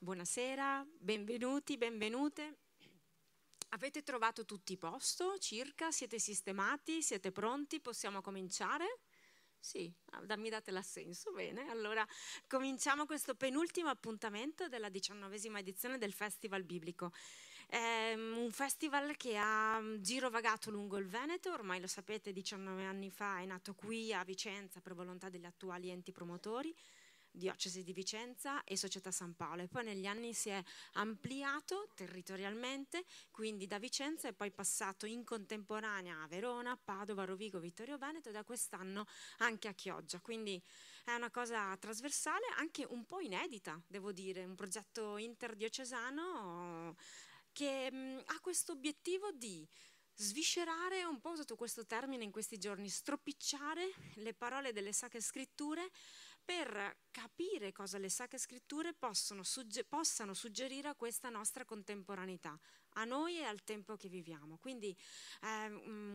Buonasera, benvenuti, benvenute. Avete trovato tutti posto circa? Siete sistemati? Siete pronti? Possiamo cominciare? Sì, ah, mi date l'assenso, bene. Allora cominciamo questo penultimo appuntamento della diciannovesima edizione del Festival Biblico. È ehm, un festival che ha mm, girovagato lungo il Veneto, ormai lo sapete, 19 anni fa è nato qui a Vicenza per volontà degli attuali enti promotori Diocesi di Vicenza e Società San Paolo e poi negli anni si è ampliato territorialmente, quindi da Vicenza è poi passato in contemporanea a Verona, Padova, Rovigo, Vittorio Veneto e da quest'anno anche a Chioggia, quindi è una cosa trasversale, anche un po' inedita, devo dire, un progetto interdiocesano che mm, ha questo obiettivo di sviscerare, un po' usato questo termine in questi giorni, stropicciare le parole delle sacre scritture per capire cosa le sacre scritture sugge possano suggerire a questa nostra contemporaneità, a noi e al tempo che viviamo. Quindi eh,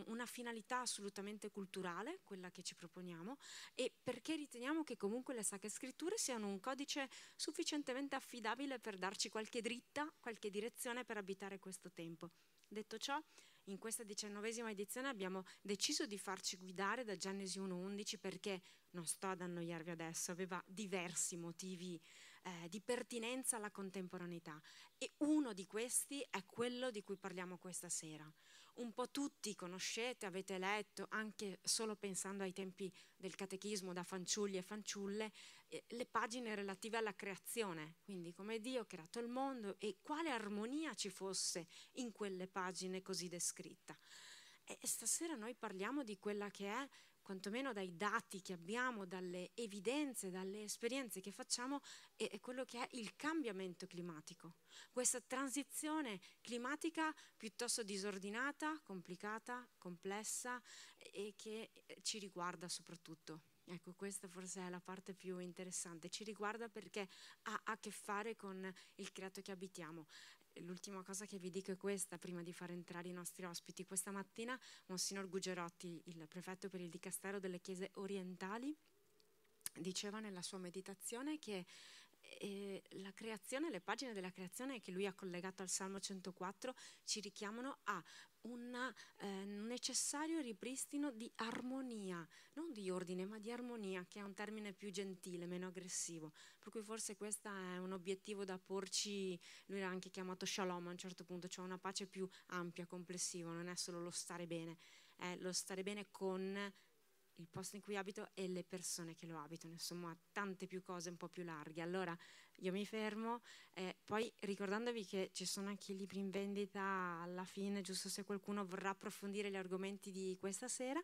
una finalità assolutamente culturale, quella che ci proponiamo, e perché riteniamo che comunque le sacre scritture siano un codice sufficientemente affidabile per darci qualche dritta, qualche direzione per abitare questo tempo. Detto ciò, in questa diciannovesima edizione abbiamo deciso di farci guidare da Genesi 1.11 perché, non sto ad annoiarvi adesso, aveva diversi motivi eh, di pertinenza alla contemporaneità e uno di questi è quello di cui parliamo questa sera, un po' tutti conoscete, avete letto, anche solo pensando ai tempi del catechismo da fanciulli e fanciulle, eh, le pagine relative alla creazione, quindi come Dio ha creato il mondo e quale armonia ci fosse in quelle pagine così descritta. E stasera noi parliamo di quella che è quantomeno dai dati che abbiamo, dalle evidenze, dalle esperienze che facciamo, è, è quello che è il cambiamento climatico. Questa transizione climatica piuttosto disordinata, complicata, complessa e che eh, ci riguarda soprattutto. Ecco, questa forse è la parte più interessante. Ci riguarda perché ha a che fare con il creato che abitiamo l'ultima cosa che vi dico è questa, prima di far entrare i nostri ospiti. Questa mattina Monsignor Gugerotti, il prefetto per il Dicastero delle Chiese Orientali, diceva nella sua meditazione che e la creazione, le pagine della creazione che lui ha collegato al Salmo 104 ci richiamano a eh, un eh, necessario ripristino di armonia, non di ordine, ma di armonia, che è un termine più gentile, meno aggressivo. Per cui forse questo è un obiettivo da porci, lui l'ha anche chiamato shalom a un certo punto, cioè una pace più ampia, complessiva, non è solo lo stare bene, è lo stare bene con il posto in cui abito e le persone che lo abitano, insomma tante più cose un po' più larghe. Allora io mi fermo, eh, poi ricordandovi che ci sono anche i libri in vendita alla fine, giusto se qualcuno vorrà approfondire gli argomenti di questa sera,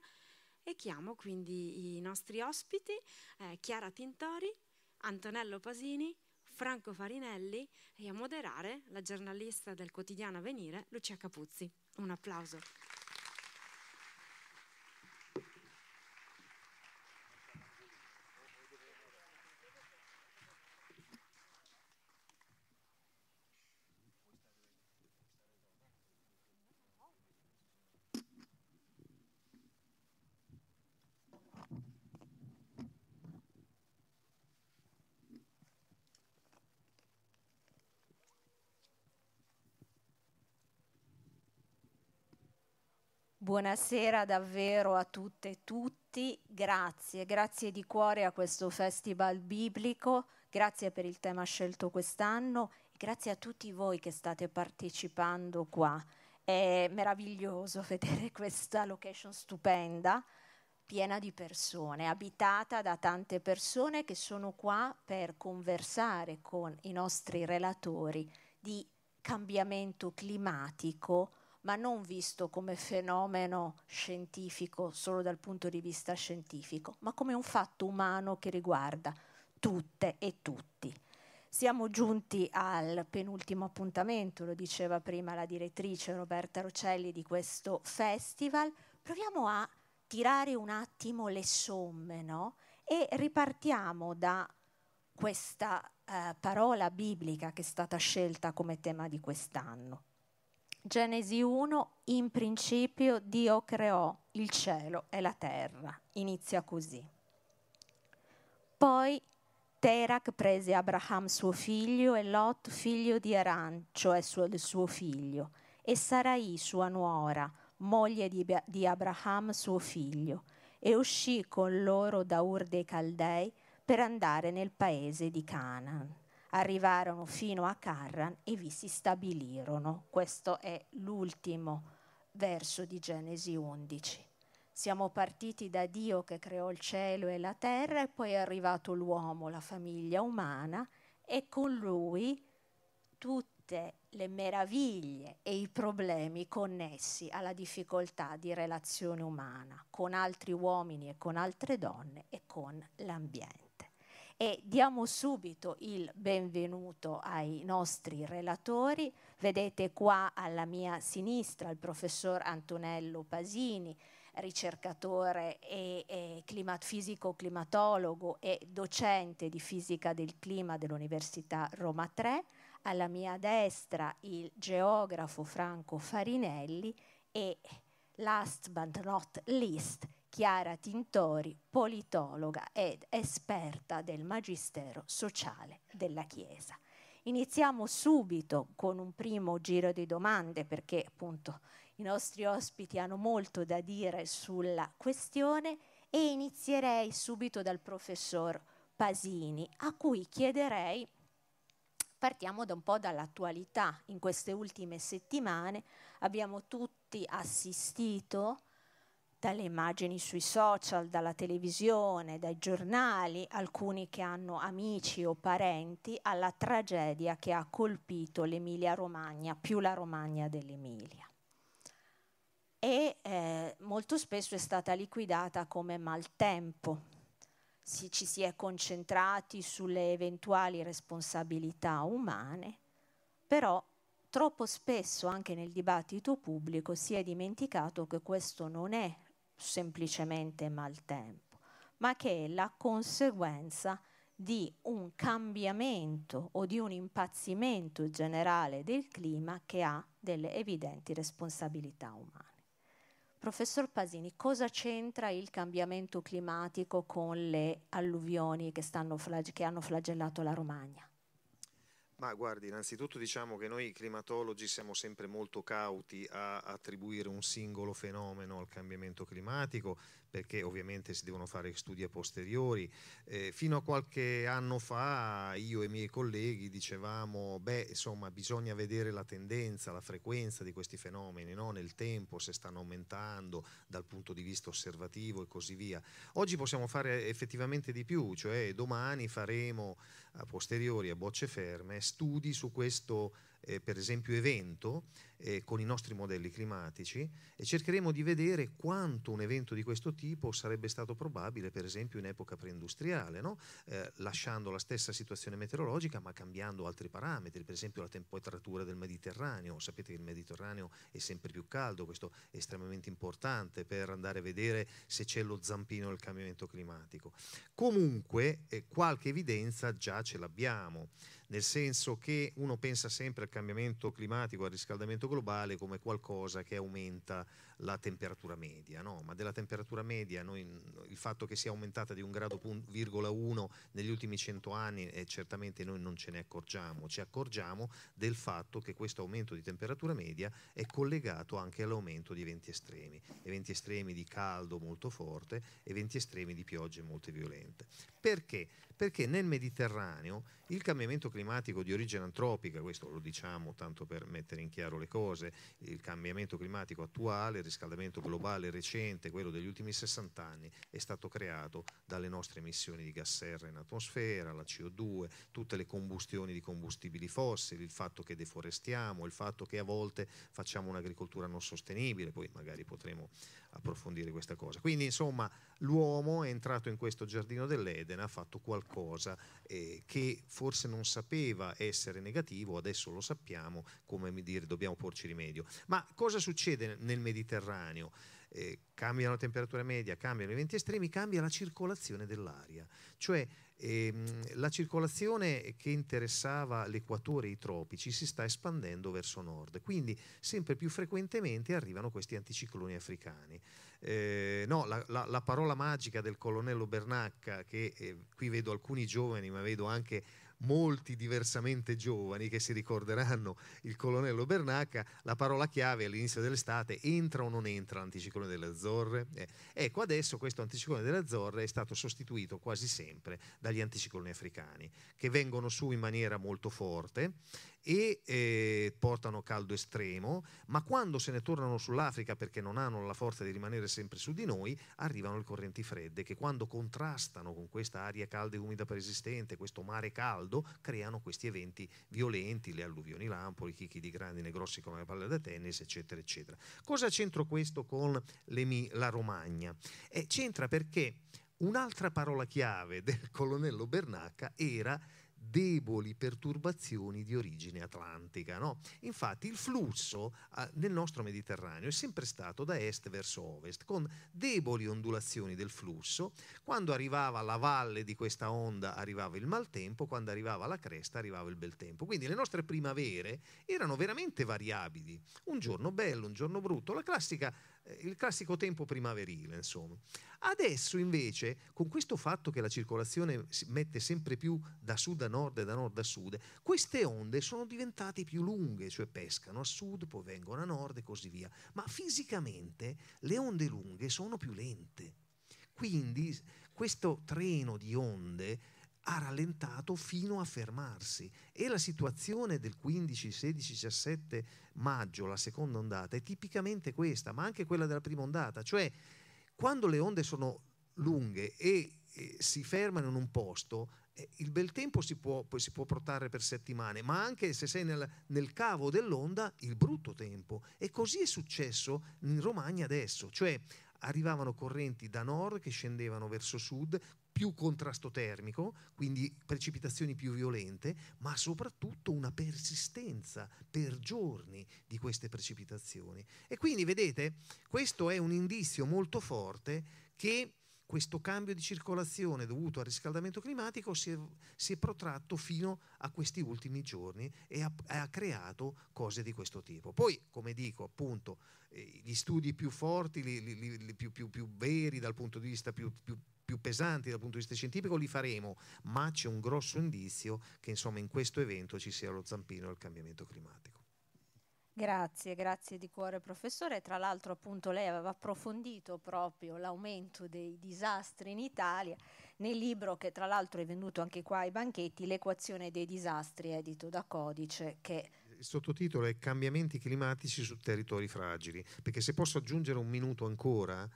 e chiamo quindi i nostri ospiti, eh, Chiara Tintori, Antonello Pasini, Franco Farinelli e a moderare la giornalista del quotidiano Avvenire, Lucia Capuzzi. Un applauso. Buonasera davvero a tutte e tutti, grazie, grazie di cuore a questo festival biblico, grazie per il tema scelto quest'anno grazie a tutti voi che state partecipando qua. È meraviglioso vedere questa location stupenda, piena di persone, abitata da tante persone che sono qua per conversare con i nostri relatori di cambiamento climatico ma non visto come fenomeno scientifico solo dal punto di vista scientifico, ma come un fatto umano che riguarda tutte e tutti. Siamo giunti al penultimo appuntamento, lo diceva prima la direttrice Roberta Rocelli di questo festival. Proviamo a tirare un attimo le somme, no? E ripartiamo da questa eh, parola biblica che è stata scelta come tema di quest'anno, Genesi 1, in principio Dio creò il cielo e la terra, inizia così. Poi Terak prese Abraham suo figlio e Lot figlio di Aran, cioè suo, suo figlio, e Sarai sua nuora, moglie di, di Abraham suo figlio, e uscì con loro da Ur dei Caldei per andare nel paese di Canaan arrivarono fino a Carran e vi si stabilirono. Questo è l'ultimo verso di Genesi 11. Siamo partiti da Dio che creò il cielo e la terra e poi è arrivato l'uomo, la famiglia umana e con lui tutte le meraviglie e i problemi connessi alla difficoltà di relazione umana con altri uomini e con altre donne e con l'ambiente e diamo subito il benvenuto ai nostri relatori. Vedete qua alla mia sinistra il professor Antonello Pasini, ricercatore e, e climat fisico climatologo e docente di fisica del clima dell'Università Roma III. alla mia destra il geografo Franco Farinelli e last but not least Chiara Tintori, politologa ed esperta del magistero sociale della Chiesa. Iniziamo subito con un primo giro di domande perché appunto i nostri ospiti hanno molto da dire sulla questione e inizierei subito dal professor Pasini a cui chiederei partiamo da un po' dall'attualità. In queste ultime settimane abbiamo tutti assistito dalle immagini sui social, dalla televisione, dai giornali, alcuni che hanno amici o parenti, alla tragedia che ha colpito l'Emilia Romagna, più la Romagna dell'Emilia. E eh, molto spesso è stata liquidata come maltempo. Si, ci si è concentrati sulle eventuali responsabilità umane, però troppo spesso anche nel dibattito pubblico si è dimenticato che questo non è semplicemente maltempo, ma che è la conseguenza di un cambiamento o di un impazzimento generale del clima che ha delle evidenti responsabilità umane. Professor Pasini, cosa c'entra il cambiamento climatico con le alluvioni che, flag- che hanno flagellato la Romagna? Ma guardi, innanzitutto diciamo che noi climatologi siamo sempre molto cauti a attribuire un singolo fenomeno al cambiamento climatico perché ovviamente si devono fare studi a posteriori. Eh, fino a qualche anno fa io e i miei colleghi dicevamo, beh, insomma, bisogna vedere la tendenza, la frequenza di questi fenomeni no? nel tempo, se stanno aumentando dal punto di vista osservativo e così via. Oggi possiamo fare effettivamente di più, cioè domani faremo a posteriori, a bocce ferme, studi su questo eh, per esempio evento, eh, con i nostri modelli climatici e cercheremo di vedere quanto un evento di questo tipo sarebbe stato probabile, per esempio, in epoca preindustriale, no? eh, lasciando la stessa situazione meteorologica ma cambiando altri parametri, per esempio la temperatura del Mediterraneo. Sapete che il Mediterraneo è sempre più caldo, questo è estremamente importante per andare a vedere se c'è lo zampino del cambiamento climatico. Comunque, eh, qualche evidenza già ce l'abbiamo nel senso che uno pensa sempre al cambiamento climatico, al riscaldamento globale come qualcosa che aumenta la temperatura media, no? ma della temperatura media noi, il fatto che sia aumentata di un grado virgola uno negli ultimi cento anni eh, certamente noi non ce ne accorgiamo, ci accorgiamo del fatto che questo aumento di temperatura media è collegato anche all'aumento di eventi estremi, eventi estremi di caldo molto forte, eventi estremi di piogge molto violente. Perché? Perché nel Mediterraneo il cambiamento climatico di origine antropica, questo lo diciamo tanto per mettere in chiaro le cose, il cambiamento climatico attuale riscaldamento globale recente, quello degli ultimi 60 anni, è stato creato dalle nostre emissioni di gas serra in atmosfera, la CO2, tutte le combustioni di combustibili fossili, il fatto che deforestiamo, il fatto che a volte facciamo un'agricoltura non sostenibile, poi magari potremo approfondire questa cosa. Quindi insomma l'uomo è entrato in questo giardino dell'Eden, ha fatto qualcosa eh, che forse non sapeva essere negativo, adesso lo sappiamo, come dire, dobbiamo porci rimedio. Ma cosa succede nel Mediterraneo? Eh, cambiano la temperatura media, cambiano i venti estremi, cambia la circolazione dell'aria, cioè e, ehm, la circolazione che interessava l'equatore e i tropici si sta espandendo verso nord, quindi sempre più frequentemente arrivano questi anticicloni africani. Eh, no, la, la, la, parola magica del colonnello Bernacca, che eh, qui vedo alcuni giovani, ma vedo anche molti diversamente giovani che si ricorderanno il colonnello Bernacca, la parola chiave all'inizio dell'estate entra o non entra l'anticiclone delle Azzorre? Eh, ecco, adesso questo anticiclone delle Azzorre è stato sostituito quasi sempre dagli anticicloni africani, che vengono su in maniera molto forte e eh, portano caldo estremo, ma quando se ne tornano sull'Africa perché non hanno la forza di rimanere sempre su di noi, arrivano le correnti fredde che quando contrastano con questa aria calda e umida preesistente, questo mare caldo, creano questi eventi violenti, le alluvioni lampori, i chicchi di grandine grossi come le palle da tennis, eccetera, eccetera. Cosa c'entro questo con le, la Romagna? Eh, c'entra perché un'altra parola chiave del colonnello Bernacca era deboli perturbazioni di origine atlantica. No? Infatti il flusso ah, nel nostro Mediterraneo è sempre stato da est verso ovest, con deboli ondulazioni del flusso. Quando arrivava alla valle di questa onda arrivava il maltempo, quando arrivava alla cresta arrivava il bel tempo. Quindi le nostre primavere erano veramente variabili. Un giorno bello, un giorno brutto. La classica eh, il classico tempo primaverile, insomma. Adesso invece, con questo fatto che la circolazione si mette sempre più da sud a nord e da nord a sud, queste onde sono diventate più lunghe, cioè pescano a sud, poi vengono a nord e così via. Ma fisicamente le onde lunghe sono più lente. Quindi questo treno di onde ha rallentato fino a fermarsi e la situazione del 15, 16, 17 maggio, la seconda ondata, è tipicamente questa, ma anche quella della prima ondata, cioè quando le onde sono lunghe e, si fermano in un posto, eh, il bel tempo si può, si può, protrarre per settimane, ma anche se sei nel, nel, cavo dell'onda, il brutto tempo. E così è successo in Romagna adesso, cioè arrivavano correnti da nord che scendevano verso sud, più contrasto termico, quindi precipitazioni più violente, ma soprattutto una persistenza per giorni di queste precipitazioni. E quindi vedete, questo è un indizio molto forte che questo cambio di circolazione dovuto al riscaldamento climatico si è, si è protratto fino a questi ultimi giorni e ha, ha, creato cose di questo tipo. Poi, come dico, appunto, eh, gli studi più forti, li, li, li, più, più, più, veri dal punto di vista più, più più pesanti dal punto di vista scientifico li faremo, ma c'è un grosso indizio che insomma in questo evento ci sia lo zampino e il cambiamento climatico. Grazie, grazie di cuore professore. Tra l'altro appunto lei aveva approfondito proprio l'aumento dei disastri in Italia nel libro che tra l'altro è venduto anche qua ai banchetti, L'equazione dei disastri, edito da Codice, che il sottotitolo è Cambiamenti climatici su territori fragili, perché se posso aggiungere un minuto ancora,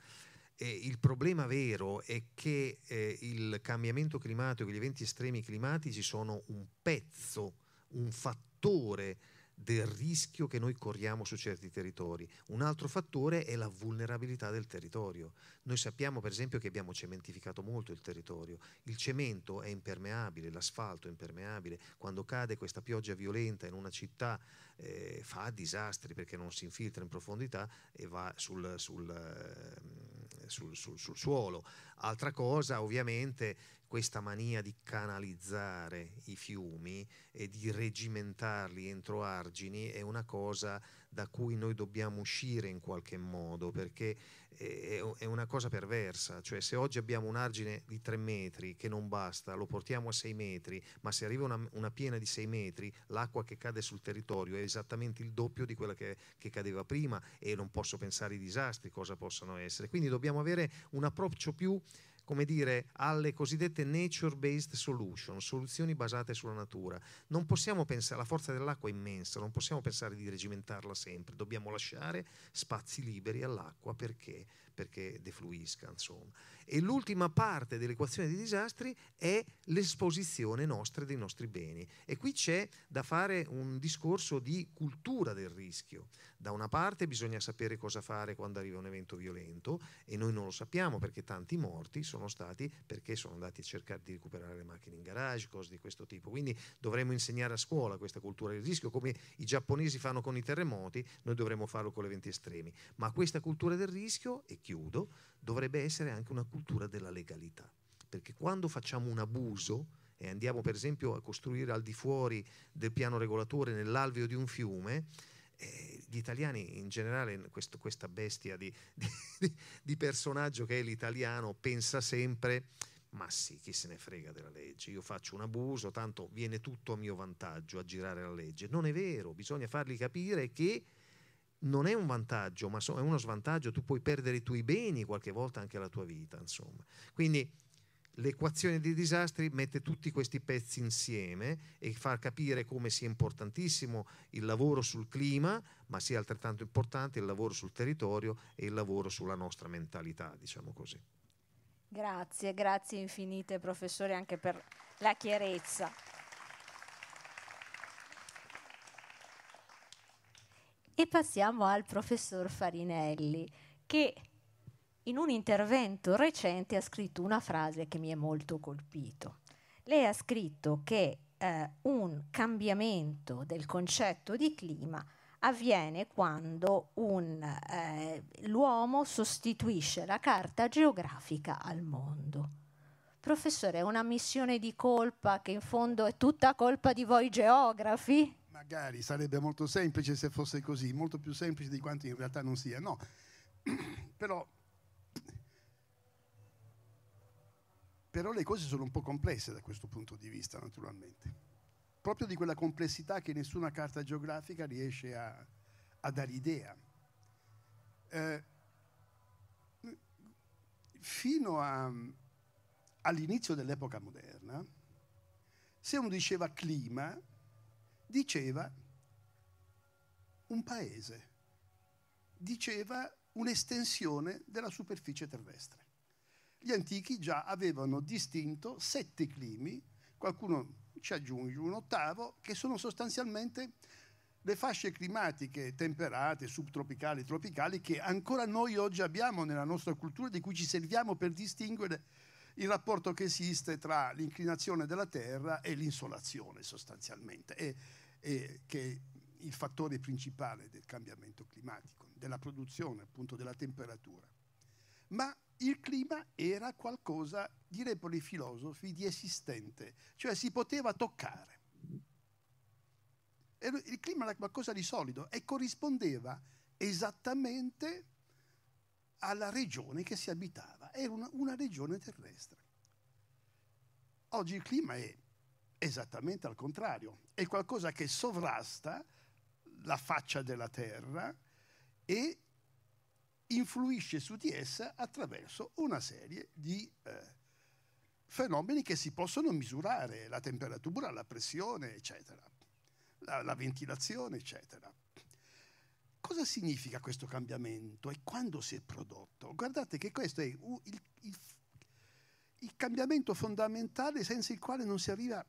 eh, il problema vero è che eh, il cambiamento climatico, gli eventi estremi climatici sono un pezzo, un fattore del rischio che noi corriamo su certi territori. Un altro fattore è la vulnerabilità del territorio. Noi sappiamo per esempio che abbiamo cementificato molto il territorio. Il cemento è impermeabile, l'asfalto è impermeabile. Quando cade questa pioggia violenta in una città eh, fa disastri perché non si infiltra in profondità e va sul, ehm, sul, sul, sul suolo. Altra cosa ovviamente questa mania di canalizzare i fiumi e di regimentarli entro argini è una cosa da cui noi dobbiamo uscire in qualche modo perché è una cosa perversa, cioè se oggi abbiamo un argine di 3 metri che non basta, lo portiamo a 6 metri, ma se arriva una, una piena di 6 metri, l'acqua che cade sul territorio è esattamente il doppio di quella che, che, cadeva prima e non posso pensare i disastri, cosa possono essere. Quindi dobbiamo avere un approccio più come dire, alle cosiddette nature-based solution, soluzioni basate sulla natura. Non possiamo pensare, la forza dell'acqua è immensa, non possiamo pensare di regimentarla sempre, dobbiamo lasciare spazi liberi all'acqua perché? perché defluisca, insomma. E l'ultima parte dell'equazione dei disastri è l'esposizione nostra dei nostri beni. E qui c'è da fare un discorso di cultura del rischio. Da una parte bisogna sapere cosa fare quando arriva un evento violento e noi non lo sappiamo perché tanti morti sono stati perché sono andati a cercare di recuperare le macchine in garage, cose di questo tipo. Quindi dovremmo insegnare a scuola questa cultura del rischio, come i giapponesi fanno con i terremoti, noi dovremmo farlo con gli eventi estremi. Ma questa cultura del rischio, e chiudo, dovrebbe essere anche una cultura della legalità, perché quando facciamo un abuso e andiamo per esempio a costruire al di fuori del piano regolatore nell'alveo di un fiume, eh, gli italiani in generale, questo, questa bestia di, di, di personaggio che è l'italiano, pensa sempre ma sì, chi se ne frega della legge, io faccio un abuso, tanto viene tutto a mio vantaggio a girare la legge. Non è vero, bisogna fargli capire che non è un vantaggio, ma è uno svantaggio, tu puoi perdere i tuoi beni, qualche volta anche la tua vita, insomma. Quindi l'equazione dei disastri mette tutti questi pezzi insieme e fa capire come sia importantissimo il lavoro sul clima, ma sia altrettanto importante il lavoro sul territorio e il lavoro sulla nostra mentalità, diciamo così. Grazie, grazie infinite professore anche per la chiarezza. E passiamo al professor Farinelli, che in un intervento recente ha scritto una frase che mi è molto colpito. Lei ha scritto che eh, un cambiamento del concetto di clima avviene quando un, eh, l'uomo sostituisce la carta geografica al mondo. Professore, è una missione di colpa che in fondo è tutta colpa di voi geografi? magari sarebbe molto semplice se fosse così, molto più semplice di quanto in realtà non sia, no. però, però le cose sono un po' complesse da questo punto di vista, naturalmente. Proprio di quella complessità che nessuna carta geografica riesce a, a dare idea. Eh, fino a, all'inizio dell'epoca moderna, se uno diceva clima, diceva un paese, diceva un'estensione della superficie terrestre. Gli antichi già avevano distinto sette climi, qualcuno ci aggiunge un ottavo, che sono sostanzialmente le fasce climatiche temperate, subtropicali, tropicali, che ancora noi oggi abbiamo nella nostra cultura, di cui ci serviamo per distinguere il rapporto che esiste tra l'inclinazione della Terra e l'insolazione sostanzialmente. E eh, che è il fattore principale del cambiamento climatico, della produzione, appunto della temperatura. Ma il clima era qualcosa, direbbero i filosofi, di esistente, cioè si poteva toccare. il clima era qualcosa di solido e corrispondeva esattamente alla regione che si abitava, era una, una regione terrestre. Oggi il clima è esattamente al contrario, è qualcosa che sovrasta la faccia della terra e influisce su di essa attraverso una serie di eh, fenomeni che si possono misurare, la temperatura, la pressione, eccetera, la, la ventilazione, eccetera. Cosa significa questo cambiamento e quando si è prodotto? Guardate che questo è il, il, il cambiamento fondamentale senza il quale non si arriva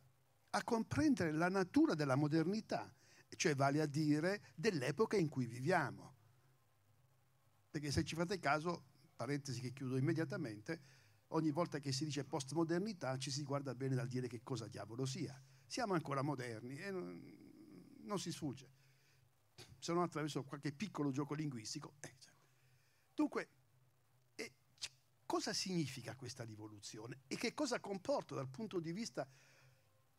a comprendere la natura della modernità, cioè vale a dire dell'epoca in cui viviamo. Perché se ci fate caso, parentesi che chiudo immediatamente, ogni volta che si dice postmodernità ci si guarda bene dal dire che cosa diavolo sia. Siamo ancora moderni e non, non si sfugge, se non attraverso qualche piccolo gioco linguistico. Eh, cioè. Dunque, cosa significa questa rivoluzione e che cosa comporta dal punto di vista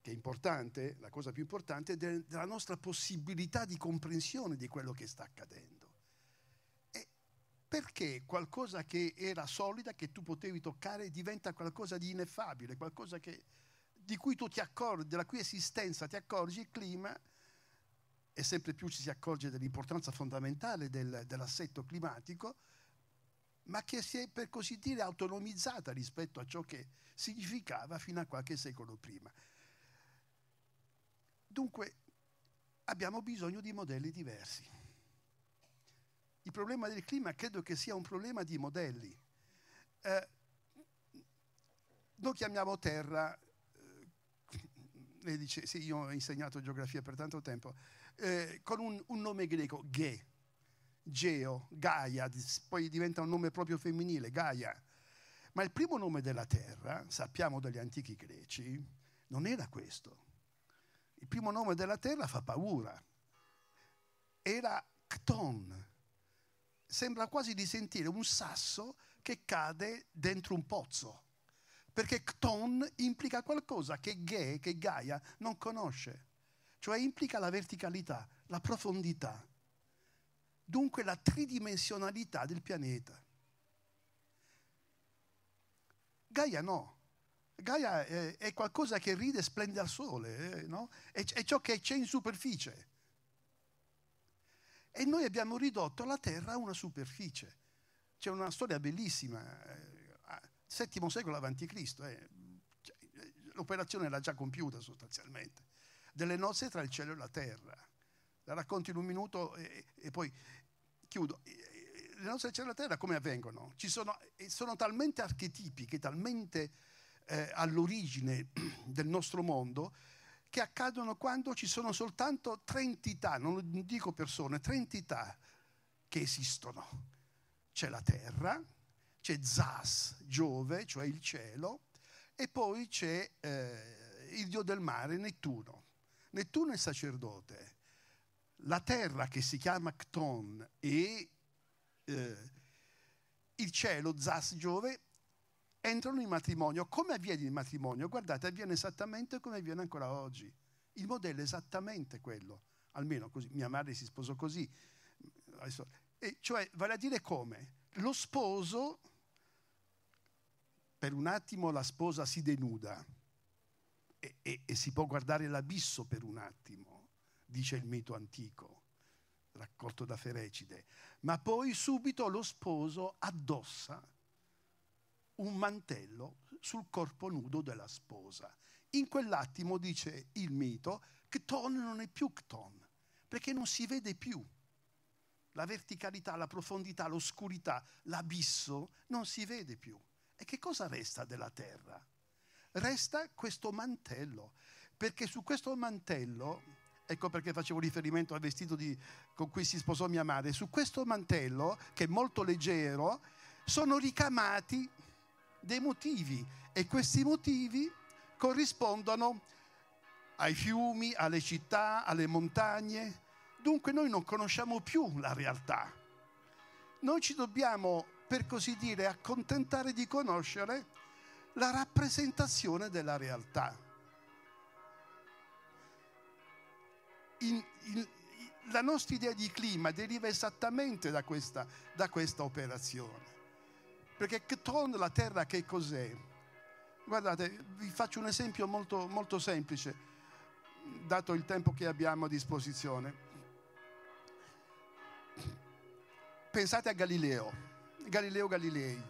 che è importante, la cosa più importante, è della nostra possibilità di comprensione di quello che sta accadendo. E perché qualcosa che era solida, che tu potevi toccare, diventa qualcosa di ineffabile, qualcosa che, di cui tu ti accorgi, della cui esistenza ti accorgi, il clima, e sempre più ci si accorge dell'importanza fondamentale del, dell'assetto climatico, ma che si è per così dire autonomizzata rispetto a ciò che significava fino a qualche secolo prima. Dunque abbiamo bisogno di modelli diversi. Il problema del clima credo che sia un problema di modelli. Eh, noi chiamiamo terra, eh, dice, sì, io ho insegnato geografia per tanto tempo, eh, con un, un, nome greco, Ge, Geo, Gaia, poi diventa un nome proprio femminile, Gaia. Ma il primo nome della terra, sappiamo dagli antichi greci, non era questo. Il primo nome della terra fa paura. Era Cton. Sembra quasi di sentire un sasso che cade dentro un pozzo. Perché Cton implica qualcosa che Ghe, che Gaia non conosce. Cioè implica la verticalità, la profondità. Dunque la tridimensionalità del pianeta. Gaia no, Gaia è, eh, è qualcosa che ride e splende al sole, eh, no? è, è ciò che c'è in superficie. E noi abbiamo ridotto la Terra a una superficie. C'è una storia bellissima, VII eh, secolo a.C., eh, cioè, eh, l'operazione era già compiuta sostanzialmente, delle nozze tra il cielo e la terra. La racconto in un minuto e, e poi chiudo. Le nozze tra il cielo e la terra come avvengono? Sono, sono, talmente archetipiche, talmente eh, all'origine del nostro mondo che accadono quando ci sono soltanto tre entità, non dico persone, tre entità che esistono. C'è la Terra, c'è Zas, Giove, cioè il cielo, e poi c'è eh, il dio del mare, Nettuno. Nettuno è sacerdote. La terra che si chiama Cton e eh, il cielo, Zas, Giove, entrano in matrimonio. Come avviene il matrimonio? Guardate, avviene esattamente come avviene ancora oggi. Il modello è esattamente quello, almeno così. Mia madre si sposò così. E cioè, vale a dire come? Lo sposo, per un attimo la sposa si denuda e, e, e si può guardare l'abisso per un attimo, dice il mito antico raccolto da Ferecide, ma poi subito lo sposo addossa un mantello sul corpo nudo della sposa. In quell'attimo, dice il mito, Chton non è più Chton, perché non si vede più. La verticalità, la profondità, l'oscurità, l'abisso non si vede più. E che cosa resta della terra? Resta questo mantello, perché su questo mantello, ecco perché facevo riferimento al vestito di, con cui si sposò mia madre, su questo mantello, che è molto leggero, sono ricamati dei motivi e questi motivi corrispondono ai fiumi, alle città, alle montagne. Dunque noi non conosciamo più la realtà. Noi ci dobbiamo, per così dire, accontentare di conoscere la rappresentazione della realtà. In, in, la nostra idea di clima deriva esattamente da questa, da questa operazione. Perché Keton, la terra, che cos'è? Guardate, vi faccio un esempio molto, molto semplice, dato il tempo che abbiamo a disposizione. Pensate a Galileo, Galileo Galilei.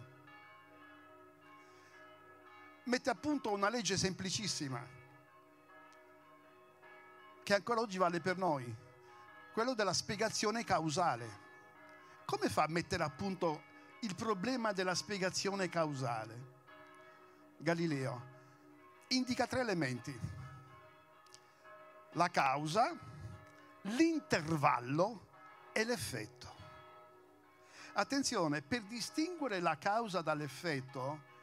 Mette a punto una legge semplicissima, che ancora oggi vale per noi, quello della spiegazione causale. Come fa a mettere a punto il problema della spiegazione causale. Galileo indica tre elementi. La causa, l'intervallo e l'effetto. Attenzione, per distinguere la causa dall'effetto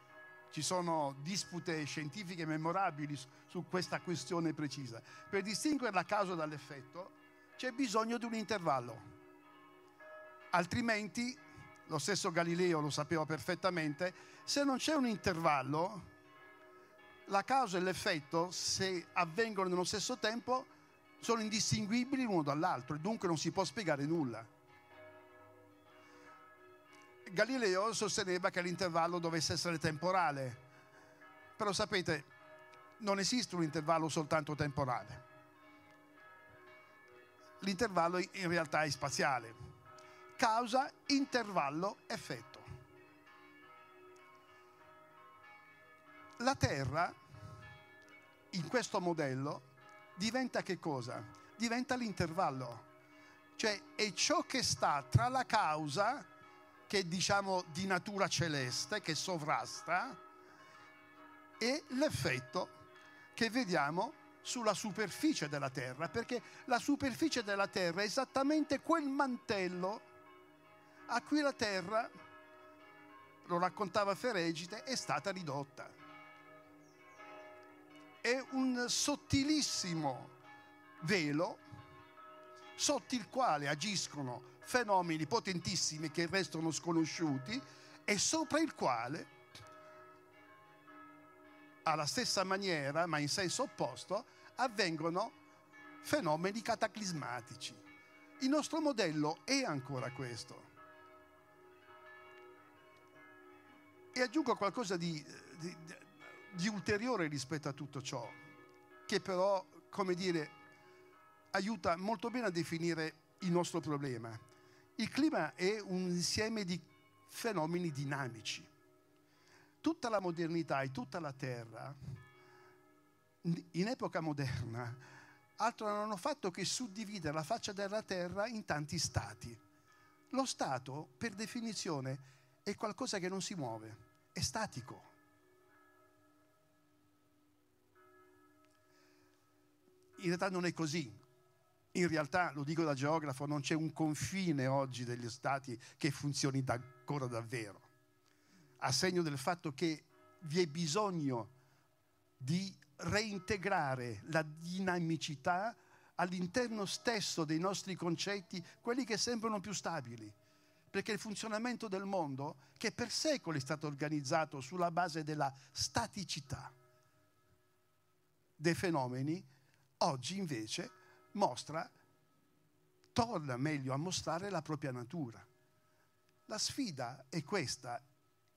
ci sono dispute scientifiche memorabili su questa questione precisa. Per distinguere la causa dall'effetto c'è bisogno di un intervallo, altrimenti lo stesso Galileo lo sapeva perfettamente, se non c'è un intervallo, la causa e l'effetto, se avvengono nello stesso tempo, sono indistinguibili l'uno dall'altro e dunque non si può spiegare nulla. Galileo sosteneva che l'intervallo dovesse essere temporale, però sapete, non esiste un intervallo soltanto temporale, l'intervallo in realtà è spaziale causa intervallo effetto. La Terra, in questo modello, diventa che cosa? Diventa l'intervallo, cioè è ciò che sta tra la causa, che diciamo di natura celeste, che sovrasta, e l'effetto che vediamo sulla superficie della Terra, perché la superficie della Terra è esattamente quel mantello a cui la terra, lo raccontava Feregite, è stata ridotta. È un sottilissimo velo sotto il quale agiscono fenomeni potentissimi che restano sconosciuti e sopra il quale, alla stessa maniera ma in senso opposto, avvengono fenomeni cataclismatici. Il nostro modello è ancora questo. E aggiungo qualcosa di, di, di ulteriore rispetto a tutto ciò, che però, come dire, aiuta molto bene a definire il nostro problema. Il clima è un insieme di fenomeni dinamici. Tutta la modernità e tutta la Terra, in epoca moderna, altro non hanno fatto che suddividere la faccia della Terra in tanti stati. Lo Stato, per definizione, è qualcosa che non si muove è statico. In realtà non è così. In realtà, lo dico da geografo, non c'è un confine oggi degli stati che funzioni ancora davvero, a segno del fatto che vi è bisogno di reintegrare la dinamicità all'interno stesso dei nostri concetti, quelli che sembrano più stabili perché il funzionamento del mondo, che per secoli è stato organizzato sulla base della staticità dei fenomeni, oggi invece mostra, torna meglio a mostrare la propria natura. La sfida è questa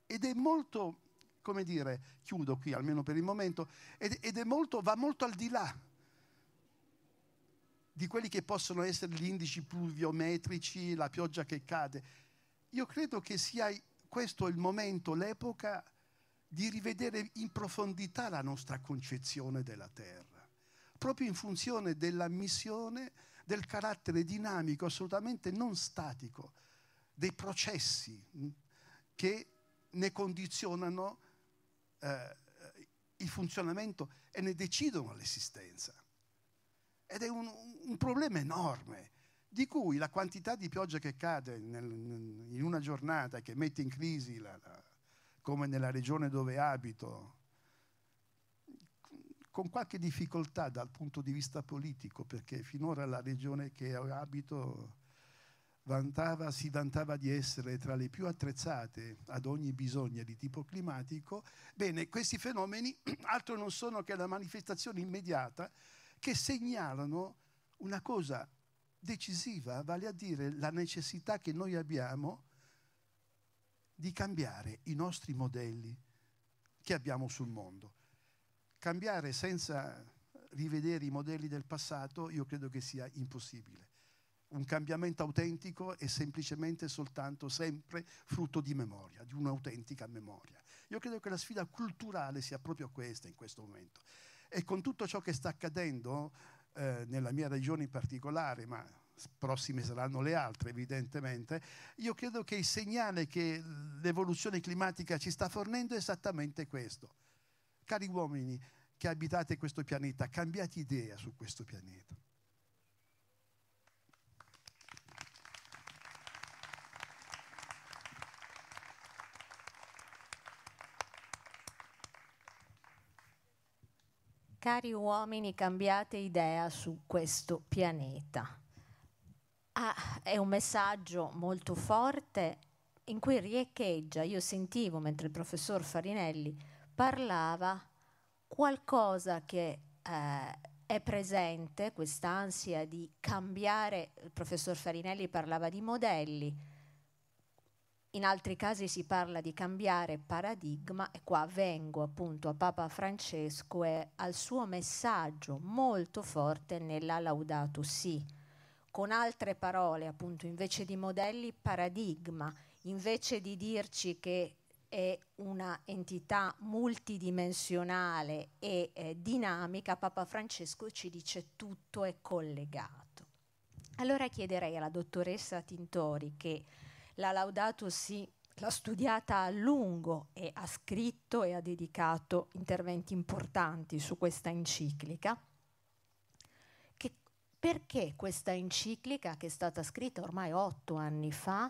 ed è molto, come dire, chiudo qui almeno per il momento, ed, ed molto, va molto al di là di quelli che possono essere gli indici pluviometrici, la pioggia che cade io credo che sia questo il momento, l'epoca di rivedere in profondità la nostra concezione della terra, proprio in funzione della missione, del carattere dinamico, assolutamente non statico, dei processi mm, che ne condizionano eh, il funzionamento e ne decidono l'esistenza. Ed è un, un problema enorme di cui la quantità di pioggia che cade nel, in una giornata, che mette in crisi, la, la, come nella regione dove abito, con qualche difficoltà dal punto di vista politico, perché finora la regione che abito vantava, si vantava di essere tra le più attrezzate ad ogni bisogno di tipo climatico, bene, questi fenomeni altro non sono che la manifestazione immediata che segnalano una cosa decisiva, vale a dire la necessità che noi abbiamo di cambiare i nostri modelli che abbiamo sul mondo. Cambiare senza rivedere i modelli del passato io credo che sia impossibile. Un cambiamento autentico è semplicemente soltanto sempre frutto di memoria, di un'autentica memoria. Io credo che la sfida culturale sia proprio questa in questo momento. E con tutto ciò che sta accadendo, eh, nella mia regione in particolare, ma prossime saranno le altre evidentemente, io credo che il segnale che l'evoluzione climatica ci sta fornendo è esattamente questo. Cari uomini che abitate questo pianeta, cambiate idea su questo pianeta. Cari uomini, cambiate idea su questo pianeta. Ah, è un messaggio molto forte in cui riecheggia, io sentivo mentre il professor Farinelli parlava, qualcosa che eh, è presente, quest'ansia di cambiare, il professor Farinelli parlava di modelli, in altri casi si parla di cambiare paradigma e qua vengo appunto a Papa Francesco e al suo messaggio molto forte nella Laudato Si. Con altre parole, appunto, invece di modelli paradigma, invece di dirci che è una entità multidimensionale e eh, dinamica, Papa Francesco ci dice tutto è collegato. Allora chiederei alla dottoressa Tintori che la Laudato Si l'ha studiata a lungo e ha scritto e ha dedicato interventi importanti su questa enciclica. Che, perché questa enciclica, che è stata scritta ormai otto anni fa,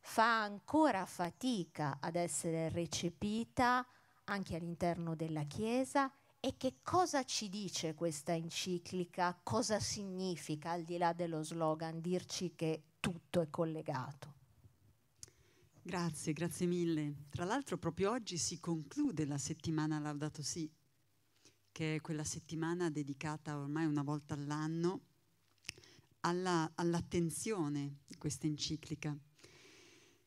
fa ancora fatica ad essere recepita anche all'interno della Chiesa e che cosa ci dice questa enciclica, cosa significa al di là dello slogan dirci che tutto è collegato. Grazie, grazie mille. Tra l'altro proprio oggi si conclude la settimana Laudato Si, che è quella settimana dedicata ormai una volta all'anno alla, all'attenzione di questa enciclica.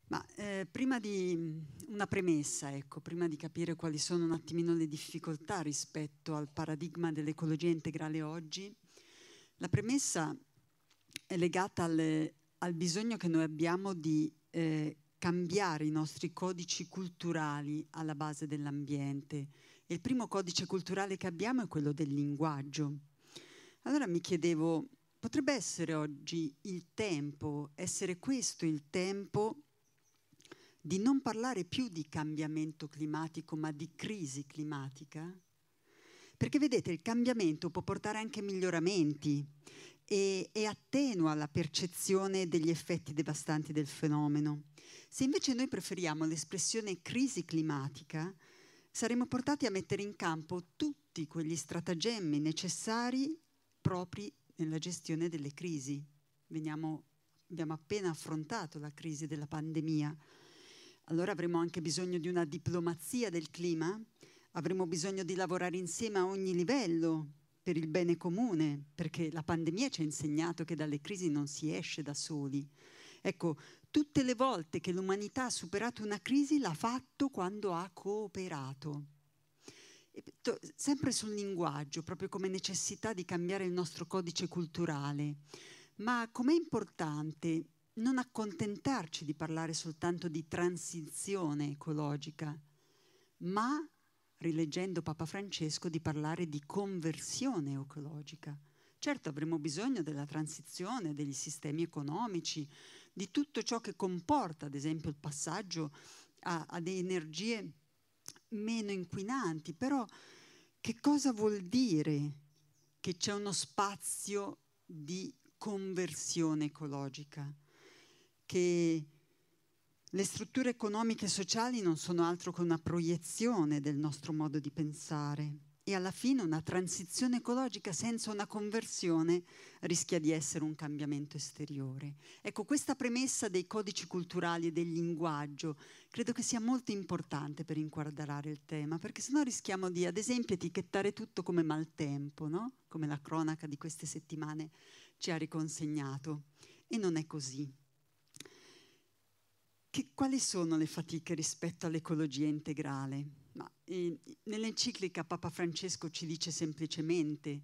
Ma eh, prima di una premessa, ecco, prima di capire quali sono un attimino le difficoltà rispetto al paradigma dell'ecologia integrale oggi, la premessa è legata al, al bisogno che noi abbiamo di eh, cambiare i nostri codici culturali alla base dell'ambiente. il primo codice culturale che abbiamo è quello del linguaggio. Allora mi chiedevo, potrebbe essere oggi il tempo, essere questo il tempo di non parlare più di cambiamento climatico, ma di crisi climatica? Perché vedete, il cambiamento può portare anche miglioramenti e, e attenua la percezione degli effetti devastanti del fenomeno. Se invece noi preferiamo l'espressione crisi climatica, saremo portati a mettere in campo tutti quegli stratagemmi necessari propri nella gestione delle crisi. Veniamo, abbiamo appena affrontato la crisi della pandemia. Allora avremo anche bisogno di una diplomazia del clima, avremo bisogno di lavorare insieme a ogni livello per il bene comune, perché la pandemia ci ha insegnato che dalle crisi non si esce da soli. Ecco, tutte le volte che l'umanità ha superato una crisi l'ha fatto quando ha cooperato. sempre sul linguaggio, proprio come necessità di cambiare il nostro codice culturale. Ma com'è importante non accontentarci di parlare soltanto di transizione ecologica, ma rileggendo Papa Francesco, di parlare di conversione ecologica. Certo avremo bisogno della transizione, degli sistemi economici, di tutto ciò che comporta, ad esempio, il passaggio a, a energie meno inquinanti, però che cosa vuol dire che c'è uno spazio di conversione ecologica? Che le strutture economiche e sociali non sono altro che una proiezione del nostro modo di pensare e alla fine una transizione ecologica senza una conversione rischia di essere un cambiamento esteriore. Ecco, questa premessa dei codici culturali e del linguaggio credo che sia molto importante per inquadrare il tema, perché sennò rischiamo di, ad esempio, etichettare tutto come maltempo, no? come la cronaca di queste settimane ci ha riconsegnato. E non è così. Che, quali sono le fatiche rispetto all'ecologia integrale? Ma, eh, nell'enciclica Papa Francesco ci dice semplicemente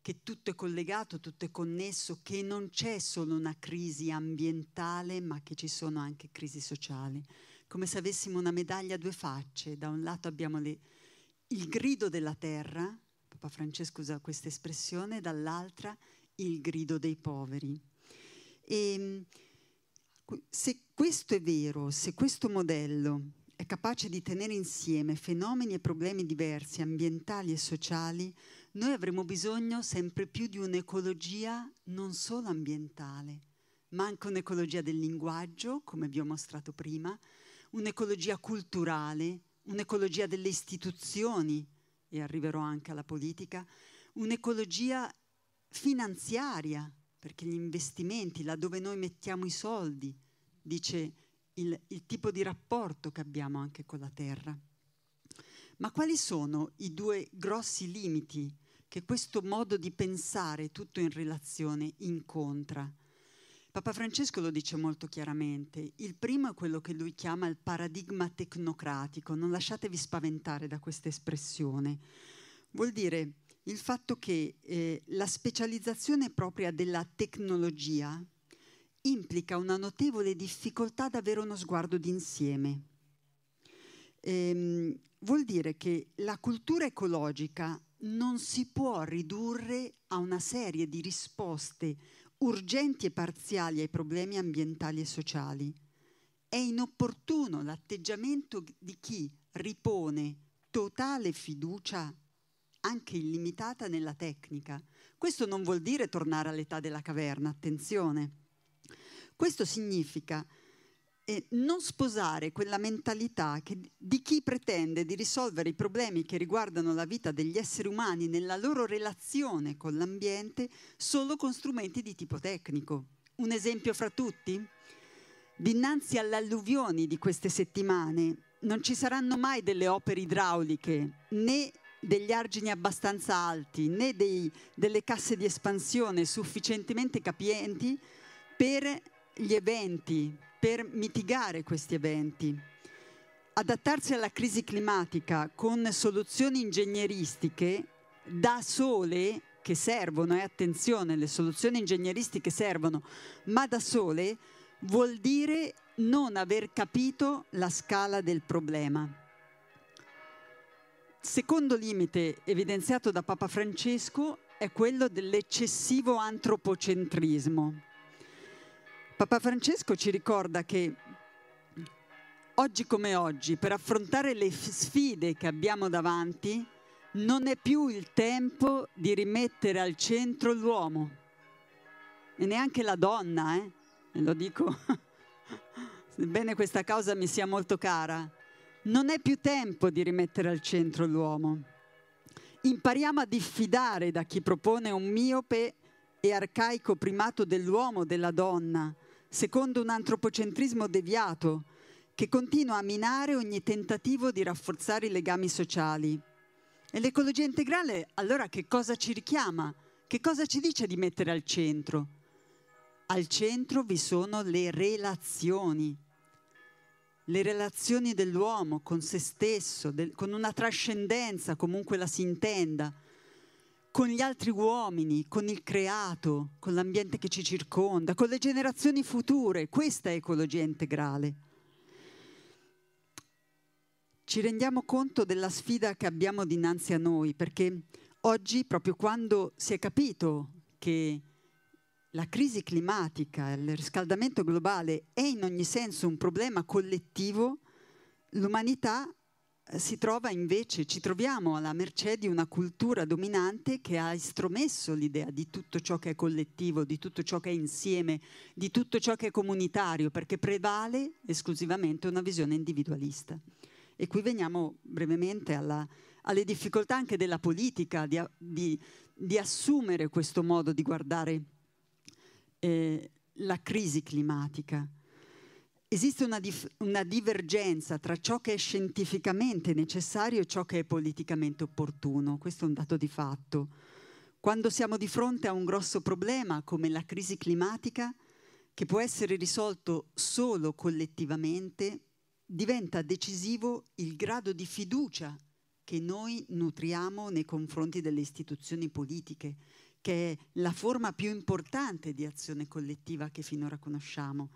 che tutto è collegato, tutto è connesso, che non c'è solo una crisi ambientale, ma che ci sono anche crisi sociali, come se avessimo una medaglia a due facce. Da un lato abbiamo le, il grido della terra, Papa Francesco usa questa espressione, dall'altra il grido dei poveri. E, ehm, se questo è vero, se questo modello è capace di tenere insieme fenomeni e problemi diversi, ambientali e sociali, noi avremo bisogno sempre più di un'ecologia non solo ambientale, ma anche un'ecologia del linguaggio, come vi ho mostrato prima, un'ecologia culturale, un'ecologia delle istituzioni, e arriverò anche alla politica, un'ecologia finanziaria, perché gli investimenti, laddove noi mettiamo i soldi, dice il, il tipo di rapporto che abbiamo anche con la terra. Ma quali sono i due grossi limiti che questo modo di pensare tutto in relazione incontra? Papa Francesco lo dice molto chiaramente. Il primo è quello che lui chiama il paradigma tecnocratico. Non lasciatevi spaventare da questa espressione. Vuol dire il fatto che eh, la specializzazione propria della tecnologia implica una notevole difficoltà ad avere uno sguardo d'insieme. Ehm, vuol dire che la cultura ecologica non si può ridurre a una serie di risposte urgenti e parziali ai problemi ambientali e sociali. È inopportuno l'atteggiamento di chi ripone totale fiducia anche illimitata nella tecnica. Questo non vuol dire tornare all'età della caverna, attenzione. Questo significa eh, non sposare quella mentalità che, di chi pretende di risolvere i problemi che riguardano la vita degli esseri umani nella loro relazione con l'ambiente solo con strumenti di tipo tecnico. Un esempio fra tutti? Dinanzi alle alluvioni di queste settimane non ci saranno mai delle opere idrauliche né degli argini abbastanza alti né dei, delle casse di espansione sufficientemente capienti per gli eventi, per mitigare questi eventi. Adattarsi alla crisi climatica con soluzioni ingegneristiche da sole che servono, e eh, attenzione, le soluzioni ingegneristiche servono, ma da sole vuol dire non aver capito la scala del problema. Secondo limite evidenziato da Papa Francesco è quello dell'eccessivo antropocentrismo Papa Francesco ci ricorda che oggi come oggi, per affrontare le sfide che abbiamo davanti, non è più il tempo di rimettere al centro l'uomo e neanche la donna, eh? lo dico, sebbene questa causa mi sia molto cara, non è più tempo di rimettere al centro l'uomo. Impariamo a diffidare da chi propone un miope e arcaico primato dell'uomo, della donna, secondo un antropocentrismo deviato che continua a minare ogni tentativo di rafforzare i legami sociali. E l'ecologia integrale allora che cosa ci richiama? Che cosa ci dice di mettere al centro? Al centro vi sono le relazioni, le relazioni dell'uomo con se stesso, del, con una trascendenza, comunque la si intenda, con gli altri uomini, con il creato, con l'ambiente che ci circonda, con le generazioni future. Questa è ecologia integrale. Ci rendiamo conto della sfida che abbiamo dinanzi a noi, perché oggi, proprio quando si è capito che la crisi climatica, il riscaldamento globale è in ogni senso un problema collettivo, l'umanità si trova invece, ci troviamo alla mercé di una cultura dominante che ha estromesso l'idea di tutto ciò che è collettivo, di tutto ciò che è insieme, di tutto ciò che è comunitario, perché prevale esclusivamente una visione individualista. E qui veniamo brevemente alla, alle difficoltà anche della politica di, di, di, assumere questo modo di guardare eh, la crisi climatica Esiste una, dif- una, divergenza tra ciò che è scientificamente necessario e ciò che è politicamente opportuno, questo è un dato di fatto. Quando siamo di fronte a un grosso problema come la crisi climatica, che può essere risolto solo collettivamente, diventa decisivo il grado di fiducia che noi nutriamo nei confronti delle istituzioni politiche, che è la forma più importante di azione collettiva che finora conosciamo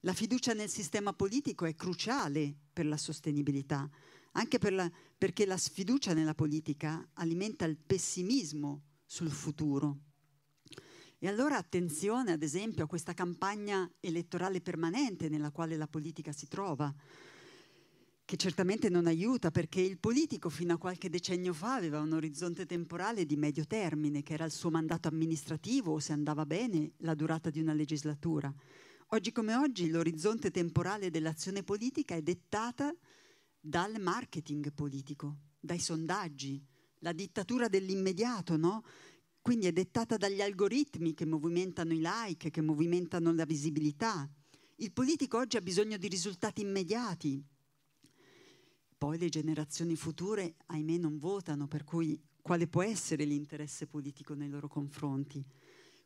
la fiducia nel sistema politico è cruciale per la sostenibilità, anche per la, perché la sfiducia nella politica alimenta il pessimismo sul futuro. E allora attenzione ad esempio a questa campagna elettorale permanente nella quale la politica si trova, che certamente non aiuta perché il politico fino a qualche decennio fa aveva un orizzonte temporale di medio termine, che era il suo mandato amministrativo o se andava bene la durata di una legislatura. Oggi come oggi l'orizzonte temporale dell'azione politica è dettata dal marketing politico, dai sondaggi, la dittatura dell'immediato, no? Quindi è dettata dagli algoritmi che movimentano i like, che movimentano la visibilità. Il politico oggi ha bisogno di risultati immediati. Poi le generazioni future, ahimè, non votano, per cui quale può essere l'interesse politico nei loro confronti?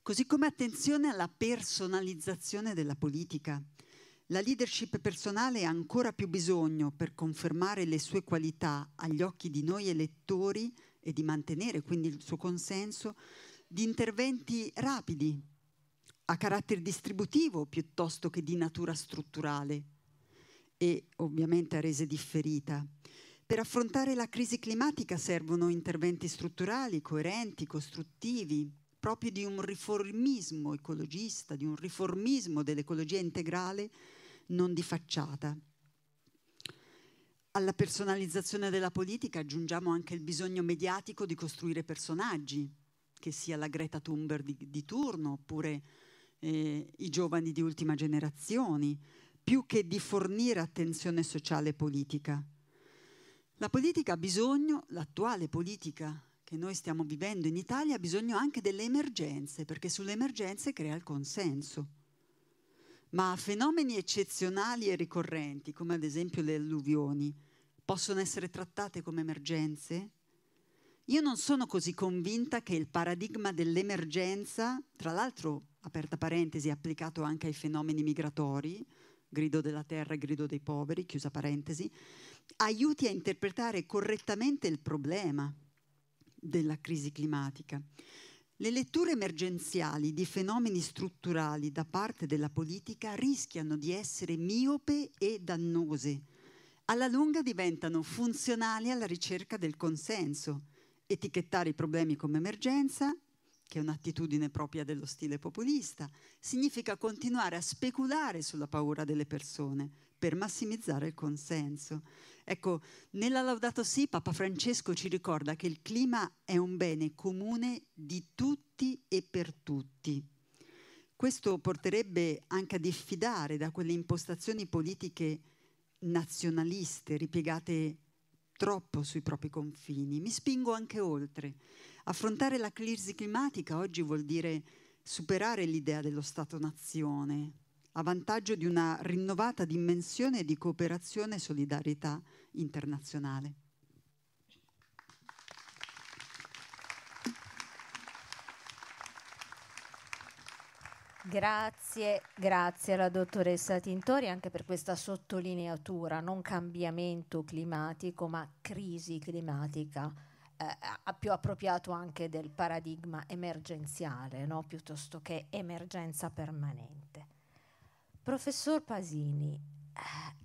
Così come attenzione alla personalizzazione della politica. La leadership personale ha ancora più bisogno per confermare le sue qualità agli occhi di noi elettori e di mantenere quindi il suo consenso di interventi rapidi, a carattere distributivo piuttosto che di natura strutturale e ovviamente a rese differita. Per affrontare la crisi climatica servono interventi strutturali, coerenti, costruttivi, proprio di un riformismo ecologista, di un riformismo dell'ecologia integrale non di facciata. Alla personalizzazione della politica aggiungiamo anche il bisogno mediatico di costruire personaggi, che sia la Greta Thunberg di, di turno oppure eh, i giovani di ultima generazione, più che di fornire attenzione sociale e politica. La politica ha bisogno, l'attuale politica che noi stiamo vivendo in Italia ha bisogno anche delle emergenze, perché sulle emergenze crea il consenso. Ma fenomeni eccezionali e ricorrenti, come ad esempio le alluvioni, possono essere trattate come emergenze? Io non sono così convinta che il paradigma dell'emergenza, tra l'altro, aperta parentesi, applicato anche ai fenomeni migratori, grido della terra e grido dei poveri, chiusa parentesi, aiuti a interpretare correttamente il problema della crisi climatica. Le letture emergenziali di fenomeni strutturali da parte della politica rischiano di essere miope e dannose. Alla lunga diventano funzionali alla ricerca del consenso. Etichettare i problemi come emergenza, che è un'attitudine propria dello stile populista, significa continuare a speculare sulla paura delle persone, per massimizzare il consenso. Ecco, nella Laudato Si Papa Francesco ci ricorda che il clima è un bene comune di tutti e per tutti. Questo porterebbe anche a diffidare da quelle impostazioni politiche nazionaliste ripiegate troppo sui propri confini. Mi spingo anche oltre. Affrontare la crisi climatica oggi vuol dire superare l'idea dello Stato-nazione, a vantaggio di una rinnovata dimensione di cooperazione e solidarietà internazionale. Grazie, grazie alla dottoressa Tintori anche per questa sottolineatura, non cambiamento climatico ma crisi climatica, eh, più appropriato anche del paradigma emergenziale, no? piuttosto che emergenza permanente. Professor Pasini, eh,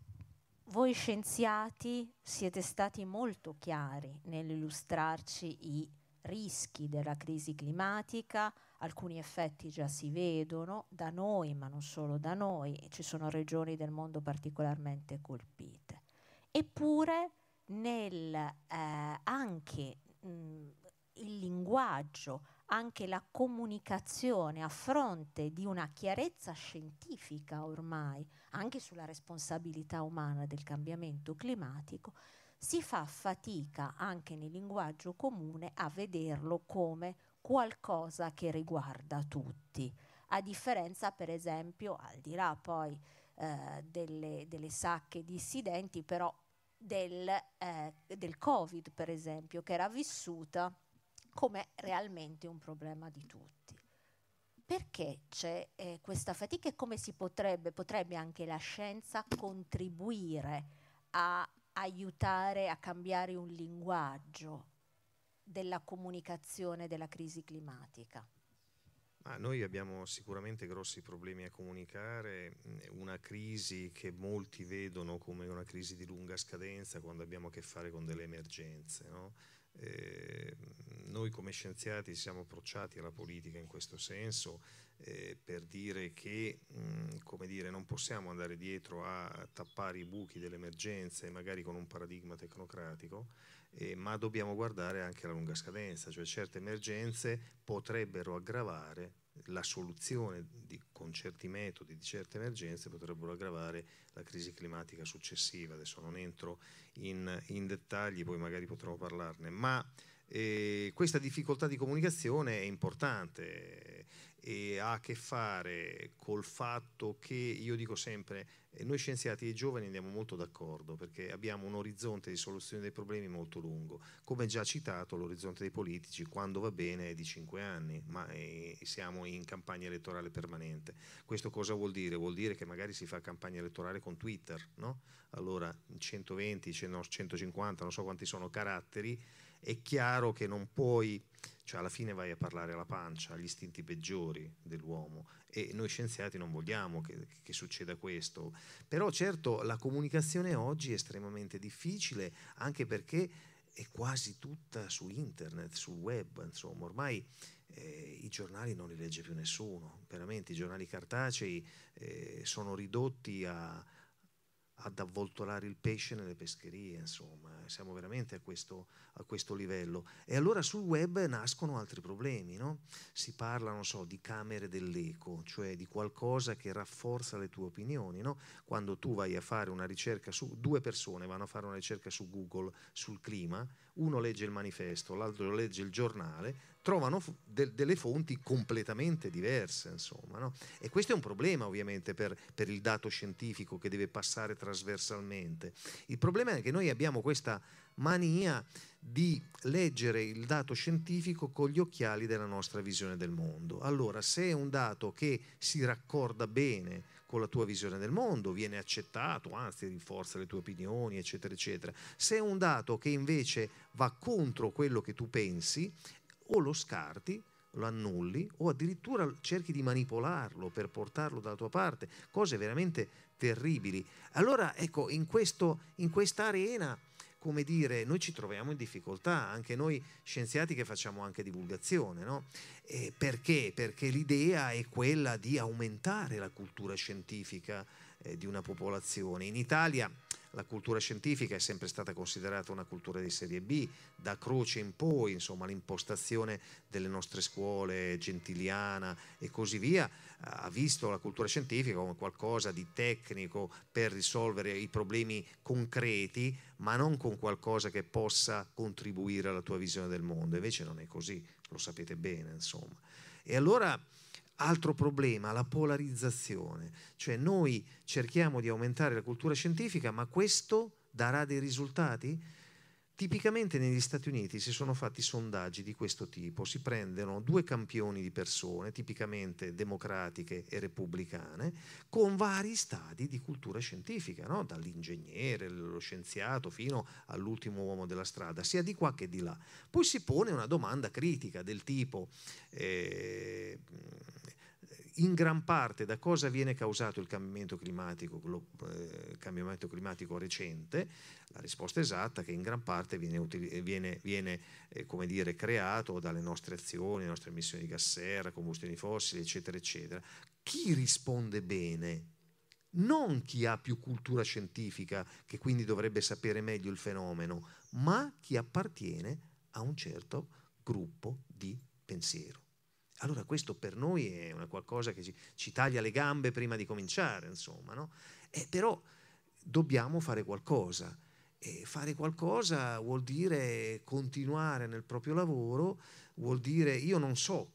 voi scienziati siete stati molto chiari nell'illustrarci i rischi della crisi climatica, alcuni effetti già si vedono da noi, ma non solo da noi, ci sono regioni del mondo particolarmente colpite. Eppure nel, eh, anche mh, mm, il linguaggio, anche la comunicazione a fronte di una chiarezza scientifica ormai, anche sulla responsabilità umana del cambiamento climatico, si fa fatica anche nel linguaggio comune a vederlo come qualcosa che riguarda tutti, a differenza per esempio, al di là poi eh, delle, delle sacche dissidenti, però del, eh, del Covid per esempio, che era vissuta come realmente un problema di tutti. Perché c'è eh, questa fatica e come si potrebbe, potrebbe anche la scienza contribuire a aiutare a cambiare un linguaggio della comunicazione della crisi climatica? Ah, noi abbiamo sicuramente grossi problemi a comunicare, mm, una crisi che molti vedono come una crisi di lunga scadenza quando abbiamo a che fare con delle emergenze. No? Eh, noi come scienziati siamo approcciati alla politica in questo senso eh, per dire che mh, mm, dire, non possiamo andare dietro a tappare i buchi delle emergenze magari con un paradigma tecnocratico, eh, ma dobbiamo guardare anche alla lunga scadenza, cioè certe emergenze potrebbero aggravare la soluzione di, con certi metodi di certe emergenze potrebbero aggravare la crisi climatica successiva. Adesso non entro in, in dettagli, poi magari potremo parlarne, ma eh, questa difficoltà di comunicazione è importante e ha a che fare col fatto che io dico sempre eh, noi scienziati e giovani andiamo molto d'accordo perché abbiamo un orizzonte di soluzione dei problemi molto lungo come già citato l'orizzonte dei politici quando va bene è di 5 anni ma eh, siamo in campagna elettorale permanente questo cosa vuol dire? vuol dire che magari si fa campagna elettorale con Twitter no? allora 120, 150 non so quanti sono caratteri è chiaro che non puoi, cioè alla fine vai a parlare alla pancia, agli istinti peggiori dell'uomo e noi scienziati non vogliamo che, che, succeda questo. Però certo la comunicazione oggi è estremamente difficile anche perché è quasi tutta su internet, sul web, insomma, ormai eh, i giornali non li legge più nessuno, veramente i giornali cartacei eh, sono ridotti a, ad avvoltolare il pesce nelle pescherie, insomma, siamo veramente a questo, a questo livello. E allora sul web nascono altri problemi, no? Si parla, non so, di camere dell'eco, cioè di qualcosa che rafforza le tue opinioni, no? Quando tu vai a fare una ricerca su, due persone vanno a fare una ricerca su Google sul clima, uno legge il manifesto, l'altro legge il giornale, trovano de- delle fonti completamente diverse, insomma. No? E questo è un problema ovviamente per, per, il dato scientifico che deve passare trasversalmente. Il problema è che noi abbiamo questa mania di leggere il dato scientifico con gli occhiali della nostra visione del mondo. Allora, se è un dato che si raccorda bene con la tua visione del mondo, viene accettato, anzi rinforza le tue opinioni, eccetera, eccetera, se è un dato che invece va contro quello che tu pensi, o lo scarti, lo annulli o addirittura cerchi di manipolarlo per portarlo dalla tua parte, cose veramente terribili. Allora ecco, in, questo, in questa arena, come dire, noi ci troviamo in difficoltà, anche noi scienziati che facciamo anche divulgazione, no? Eh, perché? Perché l'idea è quella di aumentare la cultura scientifica, eh, di una popolazione. In Italia la cultura scientifica è sempre stata considerata una cultura di serie B, da Croce in poi, insomma, l'impostazione delle nostre scuole gentiliana e così via, ha visto la cultura scientifica come qualcosa di tecnico per risolvere i problemi concreti, ma non con qualcosa che possa contribuire alla tua visione del mondo. Invece non è così, lo sapete bene, insomma. E allora Altro problema, la polarizzazione, cioè noi cerchiamo di aumentare la cultura scientifica, ma questo darà dei risultati? Tipicamente negli Stati Uniti si sono fatti sondaggi di questo tipo, si prendono due campioni di persone, tipicamente democratiche e repubblicane, con vari stadi di cultura scientifica, no? dall'ingegnere, lo scienziato, fino all'ultimo uomo della strada, sia di qua che di là. Poi si pone una domanda critica del tipo... Eh, in gran parte da cosa viene causato il cambiamento climatico, eh, cambiamento climatico recente, la risposta è esatta è che in gran parte viene, viene, viene eh, dire, creato dalle nostre azioni, le nostre emissioni di gas serra, combustioni fossili, eccetera, eccetera. Chi risponde bene? Non chi ha più cultura scientifica, che quindi dovrebbe sapere meglio il fenomeno, ma chi appartiene a un certo gruppo di pensiero. Allora questo per noi è una qualcosa che ci, ci taglia le gambe prima di cominciare, insomma, no? eh, però dobbiamo fare qualcosa. E fare qualcosa vuol dire continuare nel proprio lavoro, vuol dire io non so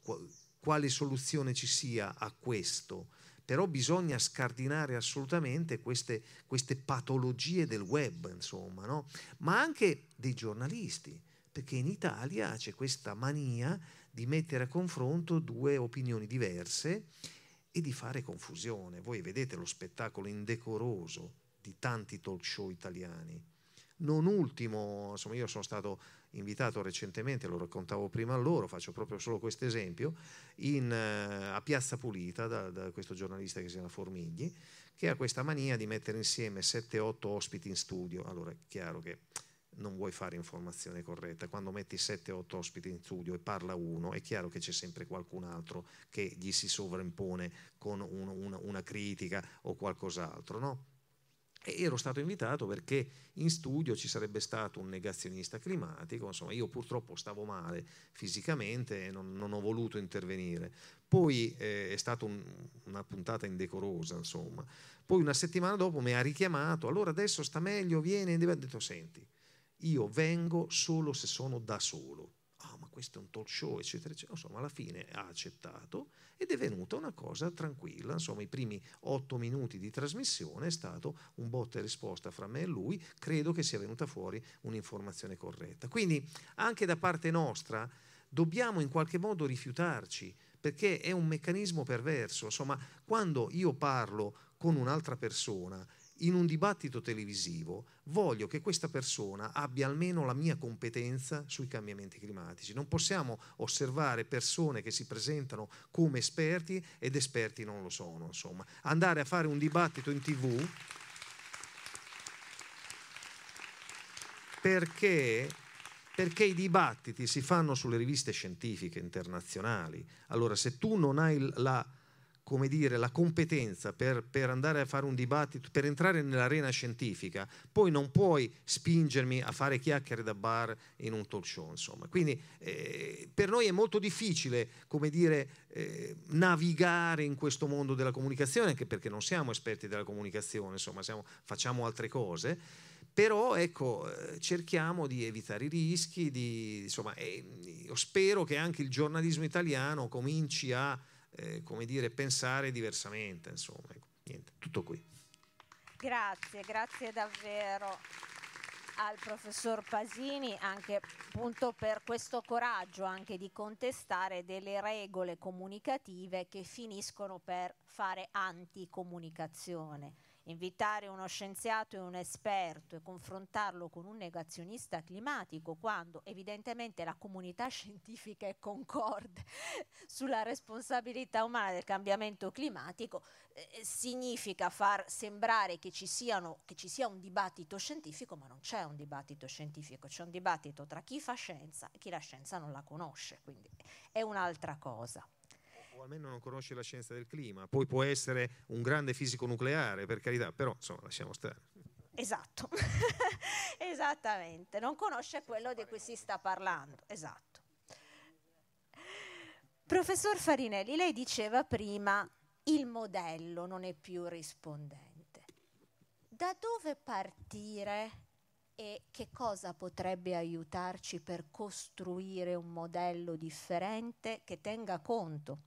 quale soluzione ci sia a questo, però bisogna scardinare assolutamente queste, queste patologie del web, insomma, no? ma anche dei giornalisti, perché in Italia c'è questa mania di mettere a confronto due opinioni diverse e di fare confusione. Voi vedete lo spettacolo indecoroso di tanti talk show italiani. Non ultimo, insomma io sono stato invitato recentemente, lo raccontavo prima a loro, faccio proprio solo questo esempio, in, eh, a Piazza Pulita da, da questo giornalista che si chiama Formigli, che ha questa mania di mettere insieme 7-8 ospiti in studio. Allora è chiaro che non vuoi fare informazione corretta. Quando metti 7-8 ospiti in studio e parla uno, è chiaro che c'è sempre qualcun altro che gli si sovraimpone con un, una, una, critica o qualcos'altro, no? E ero stato invitato perché in studio ci sarebbe stato un negazionista climatico, insomma io purtroppo stavo male fisicamente e non, non ho voluto intervenire. Poi eh, è stata un, una puntata indecorosa, insomma. Poi una settimana dopo mi ha richiamato, allora adesso sta meglio, viene, e ho detto senti, io vengo solo se sono da solo. Ah, oh, ma questo è un talk show, eccetera, eccetera. Insomma, alla fine ha accettato ed è venuta una cosa tranquilla. Insomma, i primi otto minuti di trasmissione è stato un botta e risposta fra me e lui. Credo che sia venuta fuori un'informazione corretta. Quindi, anche da parte nostra, dobbiamo in qualche modo rifiutarci perché è un meccanismo perverso. Insomma, quando io parlo con un'altra persona in un dibattito televisivo voglio che questa persona abbia almeno la mia competenza sui cambiamenti climatici. Non possiamo osservare persone che si presentano come esperti ed esperti non lo sono, insomma. Andare a fare un dibattito in TV perché perché i dibattiti si fanno sulle riviste scientifiche internazionali. Allora, se tu non hai la come dire, la competenza per, per, andare a fare un dibattito, per entrare nell'arena scientifica, poi non puoi spingermi a fare chiacchiere da bar in un talk show, insomma. Quindi eh, per noi è molto difficile, come dire, eh, navigare in questo mondo della comunicazione, anche perché non siamo esperti della comunicazione, insomma, siamo, facciamo altre cose, però ecco, eh, cerchiamo di evitare i rischi, di, insomma, eh, io spero che anche il giornalismo italiano cominci a eh, come dire, pensare diversamente. Insomma, ecco, niente, tutto qui. Grazie, grazie davvero al professor Pasini anche appunto per questo coraggio anche di contestare delle regole comunicative che finiscono per fare anticomunicazione. Invitare uno scienziato e un esperto e confrontarlo con un negazionista climatico quando evidentemente la comunità scientifica è concorde sulla responsabilità umana del cambiamento climatico eh, eh, significa far sembrare che ci, siano, che ci sia un dibattito scientifico, ma non c'è un dibattito scientifico, c'è un dibattito tra chi fa scienza e chi la scienza non la conosce, quindi è un'altra cosa almeno non conosce la scienza del clima, poi può essere un grande fisico nucleare, per carità, però insomma lasciamo stare. Esatto, esattamente, non conosce quello di cui si sta parlando, esatto. Professor Farinelli, lei diceva prima il modello non è più rispondente. Da dove partire e che cosa potrebbe aiutarci per costruire un modello differente che tenga conto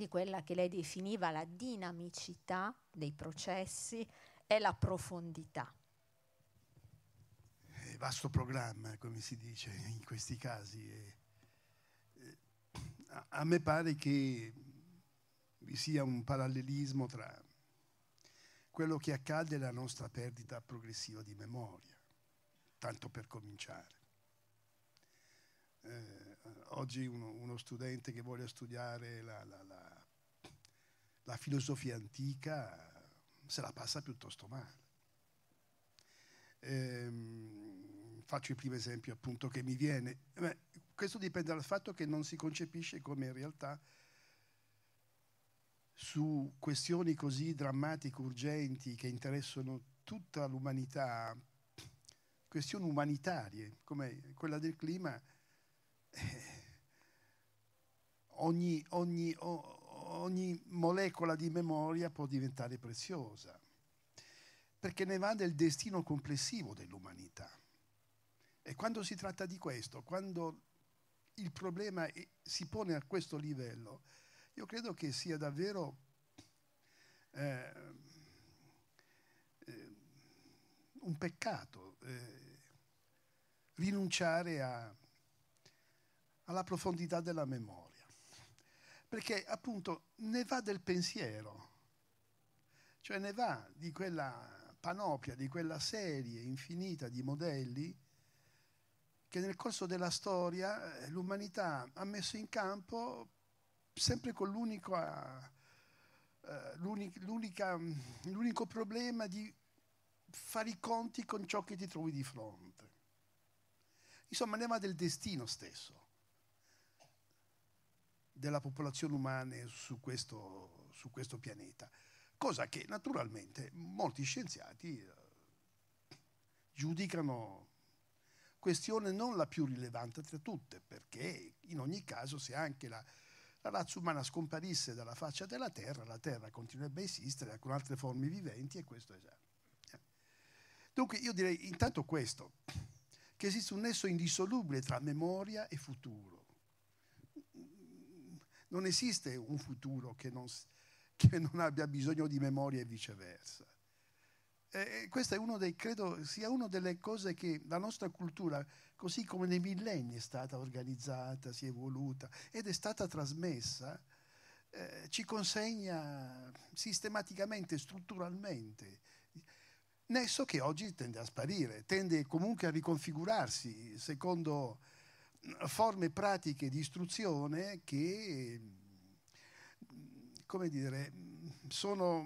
di quella che lei definiva la dinamicità dei processi e la profondità. È vasto programma, come si dice in questi casi. A me pare che vi sia un parallelismo tra quello che accade e la nostra perdita progressiva di memoria, tanto per cominciare. Eh, oggi uno, uno, studente che voglia studiare la, la, la la filosofia antica se la passa piuttosto male. Ehm, faccio il primo esempio appunto che mi viene. Beh, questo dipende dal fatto che non si concepisce come in realtà su questioni così drammatiche, urgenti, che interessano tutta l'umanità, questioni umanitarie come quella del clima, eh, ogni, ogni, ogni molecola di memoria può diventare preziosa, perché ne va del destino complessivo dell'umanità. E quando si tratta di questo, quando il problema si pone a questo livello, io credo che sia davvero eh, eh un peccato eh, rinunciare a, alla profondità della memoria perché appunto ne va del pensiero, cioè ne va di quella panoplia, di quella serie infinita di modelli che nel corso della storia eh, l'umanità ha messo in campo sempre con l'unico, uh, l'unico problema di fare i conti con ciò che ti trovi di fronte. Insomma, ne va del destino stesso della popolazione umana su questo, su questo pianeta, cosa che naturalmente molti scienziati eh, giudicano questione non la più rilevante tra tutte, perché in ogni caso se anche la, la razza umana scomparisse dalla faccia della Terra, la Terra continuerebbe a esistere con altre forme viventi e questo è già. Eh. Dunque io direi intanto questo, che esiste un nesso indissolubile tra memoria e futuro non esiste un futuro che non, che non abbia bisogno di memoria e viceversa. E questa è uno dei, credo sia una delle cose che la nostra cultura, così come nei millenni, è stata organizzata, si è evoluta ed è stata trasmessa, eh, ci consegna sistematicamente, strutturalmente. Nesso che oggi tende a sparire, tende comunque a riconfigurarsi secondo forme pratiche di istruzione che, come dire, sono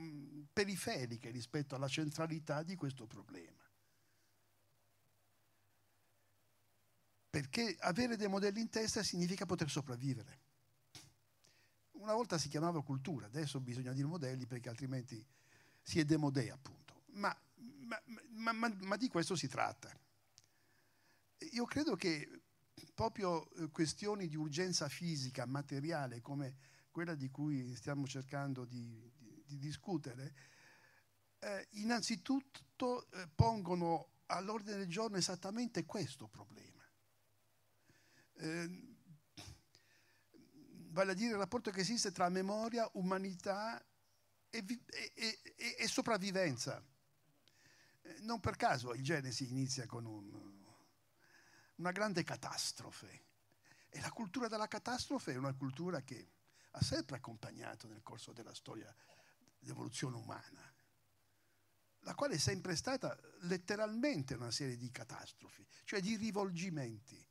periferiche rispetto alla centralità di questo problema. Perché avere dei modelli in testa significa poter sopravvivere. Una volta si chiamava cultura, adesso bisogna dire modelli perché altrimenti si è demodè appunto. Ma, ma, ma, ma di questo si tratta. Io credo che proprio eh, questioni di urgenza fisica, materiale, come quella di cui stiamo cercando di, di, di discutere, eh, innanzitutto eh, pongono all'ordine del giorno esattamente questo problema. Eh, vale a dire il rapporto che esiste tra memoria, umanità e, e, e, e sopravvivenza. Eh, non per caso il Genesi inizia con un, una grande catastrofe. E la cultura della catastrofe è una cultura che ha sempre accompagnato nel corso della storia l'evoluzione umana, la quale è sempre stata letteralmente una serie di catastrofi, cioè di rivolgimenti.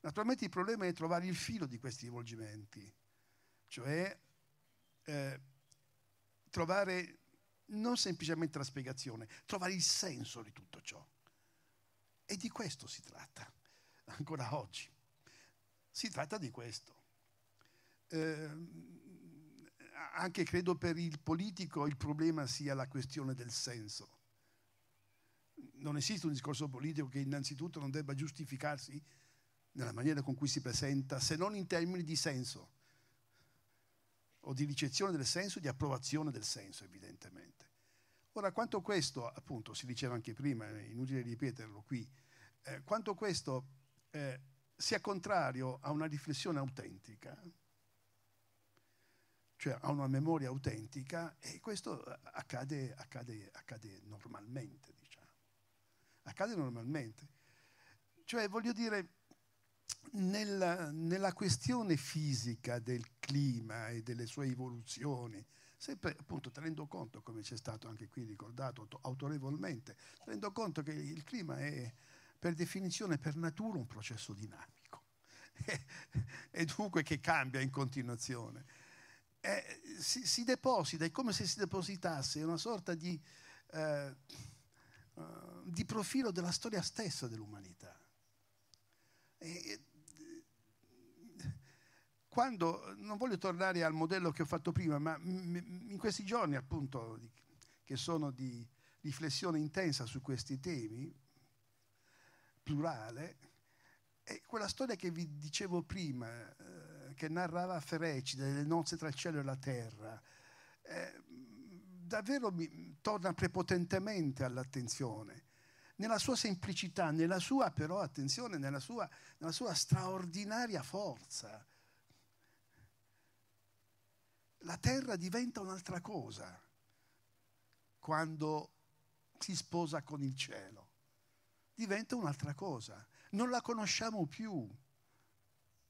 Naturalmente il problema è trovare il filo di questi rivolgimenti, cioè eh, trovare non semplicemente la spiegazione, trovare il senso di tutto ciò. E di questo si tratta, ancora oggi. Si tratta di questo. Eh, anche credo per il politico il problema sia la questione del senso. Non esiste un discorso politico che innanzitutto non debba giustificarsi nella maniera con cui si presenta, se non in termini di senso, o di ricezione del senso, di approvazione del senso, evidentemente. Ora, quanto questo, appunto, si diceva anche prima, è inutile ripeterlo qui, eh, quanto questo eh, sia contrario a una riflessione autentica, cioè a una memoria autentica, e questo accade, accade, accade normalmente, diciamo. Accade normalmente. Cioè, voglio dire, nella, nella questione fisica del clima e delle sue evoluzioni, sempre appunto tenendo conto, come c'è stato anche qui ricordato autorevolmente, tenendo conto che il clima è per definizione, per natura, un processo dinamico e dunque che cambia in continuazione. Eh, si, si, deposita, è come se si depositasse una sorta di, eh, eh di profilo della storia stessa dell'umanità. E, quando, non voglio tornare al modello che ho fatto prima, ma in questi giorni appunto, che sono di riflessione intensa su questi temi, plurale, è quella storia che vi dicevo prima, eh, che narrava Fereci, delle nozze tra il cielo e la terra, eh, davvero mi, torna prepotentemente all'attenzione, nella sua semplicità, nella sua però attenzione, nella sua, nella sua straordinaria forza la terra diventa un'altra cosa quando si sposa con il cielo. Diventa un'altra cosa. Non la conosciamo più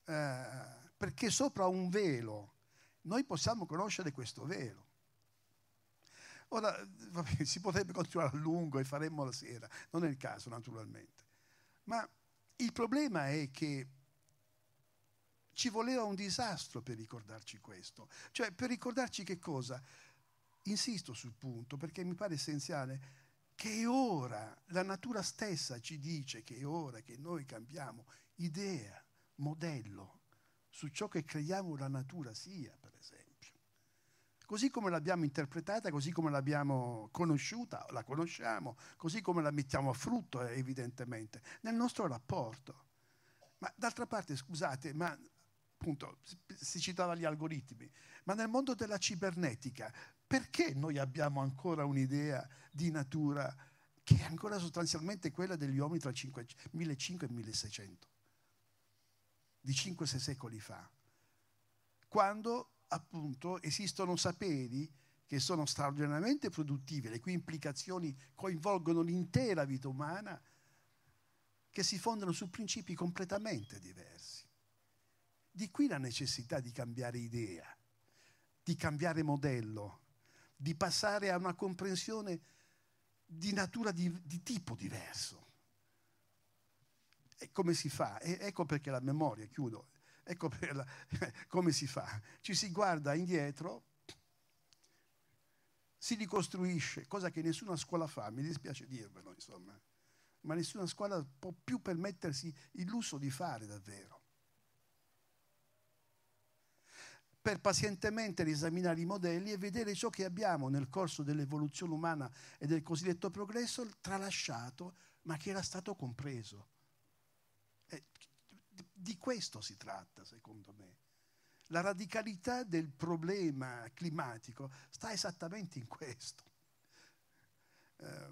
eh, perché sopra un velo noi possiamo conoscere questo velo. Ora, vabbè, si potrebbe continuare a lungo e faremmo la sera, non è il caso naturalmente. Ma il problema è che ci voleva un disastro per ricordarci questo. Cioè, per ricordarci che cosa? Insisto sul punto, perché mi pare essenziale che è ora, la natura stessa ci dice che è ora che noi cambiamo idea, modello su ciò che crediamo la natura sia, per esempio. Così come l'abbiamo interpretata, così come l'abbiamo conosciuta, la conosciamo, così come la mettiamo a frutto, eh, evidentemente, nel nostro rapporto. Ma d'altra parte, scusate, ma appunto si citava gli algoritmi, ma nel mondo della cibernetica perché noi abbiamo ancora un'idea di natura che è ancora sostanzialmente quella degli uomini tra 1500 e 1600, di 5-6 secoli fa, quando appunto esistono saperi che sono straordinariamente produttivi, le cui implicazioni coinvolgono l'intera vita umana, che si fondano su principi completamente diversi. Di qui la necessità di cambiare idea, di cambiare modello, di passare a una comprensione di natura di, di tipo diverso. E come si fa? E ecco perché la memoria, chiudo, ecco la, come si fa. Ci si guarda indietro, si ricostruisce, cosa che nessuna scuola fa, mi dispiace dirvelo, insomma, ma nessuna scuola può più permettersi il lusso di fare davvero. per pazientemente riesaminare i modelli e vedere ciò che abbiamo nel corso dell'evoluzione umana e del cosiddetto progresso tralasciato, ma che era stato compreso. E eh, di questo si tratta, secondo me. La radicalità del problema climatico sta esattamente in questo. Eh,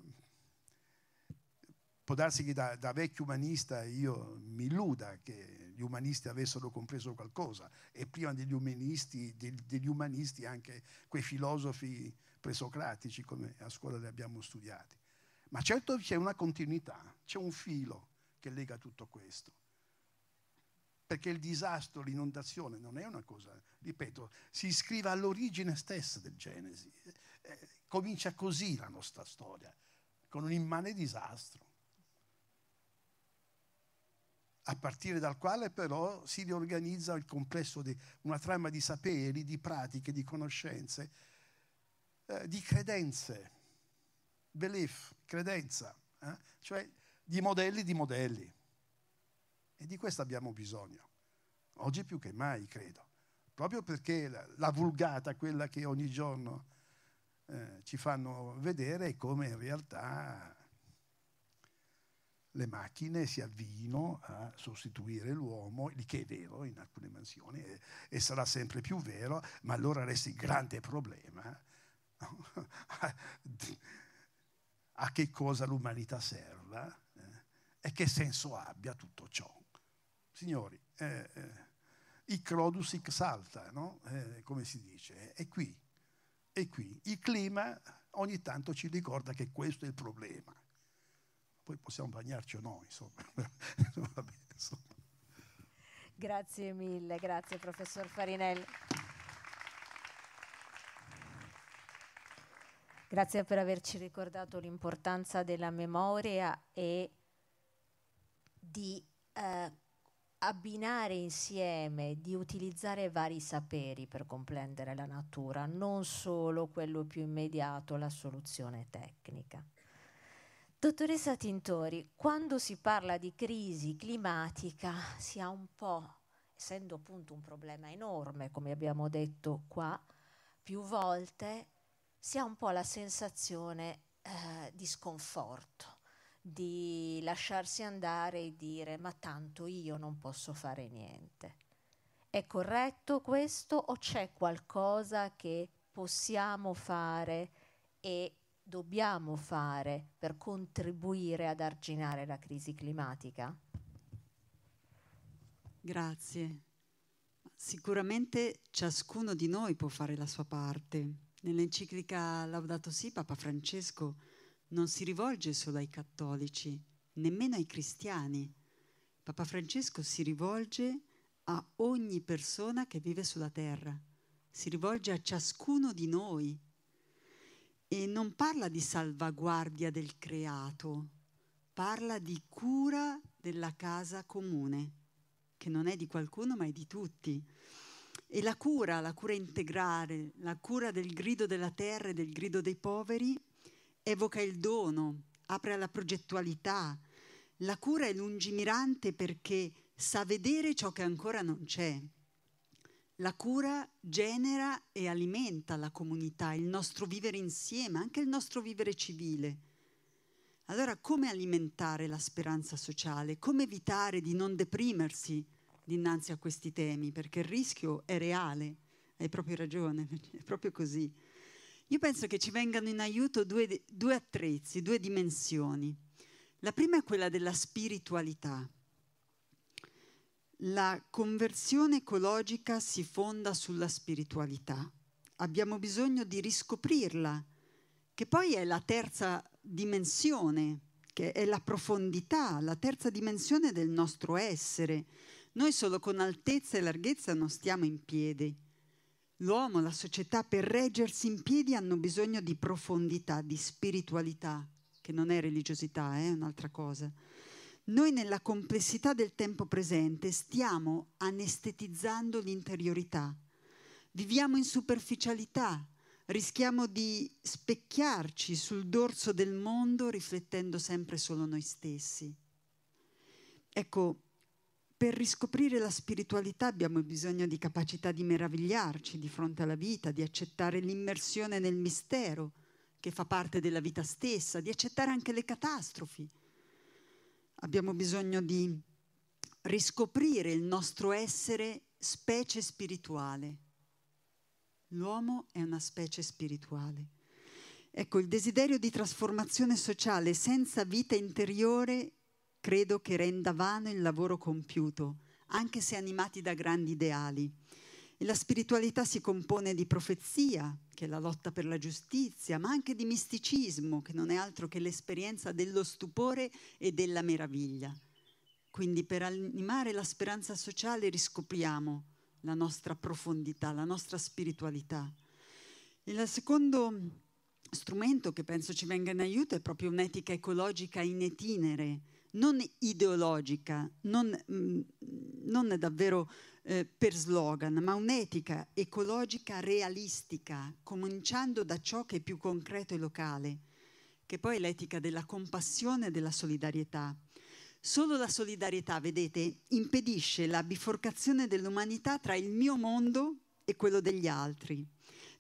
può darsi che da, da vecchio umanista io mi illuda che gli umanisti avessero compreso qualcosa e prima degli umanisti, degli umanisti anche quei filosofi presocratici come a scuola li abbiamo studiati. Ma certo c'è una continuità, c'è un filo che lega tutto questo. Perché il disastro, l'inondazione non è una cosa, ripeto, si iscrive all'origine stessa del Genesi. Eh, comincia così la nostra storia, con un immane disastro a partire dal quale però si riorganizza il complesso di una trama di saperi, di pratiche, di conoscenze, eh, di credenze, belief, credenza, eh? cioè di modelli di modelli. E di questo abbiamo bisogno, oggi più che mai, credo, proprio perché la, la vulgata, quella che ogni giorno eh, ci fanno vedere, è come in realtà le macchine si avvino a sostituire l'uomo, il che è vero in alcune mansioni e, e sarà sempre più vero, ma allora resta il grande problema a che cosa l'umanità serva eh, e che senso abbia tutto ciò. Signori, eh, eh, i crodus hic salta, no? eh, come si dice, è qui, è qui. Il clima ogni tanto ci ricorda che questo è il problema poi possiamo bagnarci o no, insomma. Vabbè, insomma. Grazie mille, grazie professor Farinelli. Grazie per averci ricordato l'importanza della memoria e di eh, abbinare insieme, di utilizzare vari saperi per comprendere la natura, non solo quello più immediato, la soluzione tecnica. Dottoressa Tintori, quando si parla di crisi climatica si ha un po', essendo appunto un problema enorme, come abbiamo detto qua più volte, si ha un po' la sensazione eh, di sconforto, di lasciarsi andare e dire ma tanto io non posso fare niente. È corretto questo o c'è qualcosa che possiamo fare e dobbiamo fare per contribuire ad arginare la crisi climatica? Grazie. Sicuramente ciascuno di noi può fare la sua parte. Nell'enciclica Laudato Si Papa Francesco non si rivolge solo ai cattolici, nemmeno ai cristiani. Papa Francesco si rivolge a ogni persona che vive sulla terra, si rivolge a ciascuno di noi e non parla di salvaguardia del creato, parla di cura della casa comune, che non è di qualcuno ma è di tutti. E la cura, la cura integrale, la cura del grido della terra e del grido dei poveri, evoca il dono, apre alla progettualità. La cura è lungimirante perché sa vedere ciò che ancora non c'è. La cura genera e alimenta la comunità, il nostro vivere insieme, anche il nostro vivere civile. Allora come alimentare la speranza sociale? Come evitare di non deprimersi dinanzi a questi temi? Perché il rischio è reale, hai proprio ragione, è proprio così. Io penso che ci vengano in aiuto due, due attrezzi, due dimensioni. La prima è quella della spiritualità, la conversione ecologica si fonda sulla spiritualità. Abbiamo bisogno di riscoprirla, che poi è la terza dimensione, che è la profondità, la terza dimensione del nostro essere. Noi solo con altezza e larghezza non stiamo in piedi. L'uomo, la società per reggersi in piedi hanno bisogno di profondità, di spiritualità, che non è religiosità, eh, è eh? un'altra cosa. Noi nella complessità del tempo presente stiamo anestetizzando l'interiorità, viviamo in superficialità, rischiamo di specchiarci sul dorso del mondo riflettendo sempre solo noi stessi. Ecco, per riscoprire la spiritualità abbiamo bisogno di capacità di meravigliarci di fronte alla vita, di accettare l'immersione nel mistero che fa parte della vita stessa, di accettare anche le catastrofi Abbiamo bisogno di riscoprire il nostro essere specie spirituale. L'uomo è una specie spirituale. Ecco, il desiderio di trasformazione sociale senza vita interiore credo che renda vano il lavoro compiuto, anche se animati da grandi ideali. E la spiritualità si compone di profezia, che è la lotta per la giustizia, ma anche di misticismo, che non è altro che l'esperienza dello stupore e della meraviglia. Quindi per animare la speranza sociale riscopriamo la nostra profondità, la nostra spiritualità. Il secondo strumento che penso ci venga in aiuto è proprio un'etica ecologica in itinere, non ideologica, non, mm, non davvero eh, per slogan, ma un'etica ecologica realistica, cominciando da ciò che è più concreto e locale, che poi è l'etica della compassione e della solidarietà. Solo la solidarietà, vedete, impedisce la biforcazione dell'umanità tra il mio mondo e quello degli altri.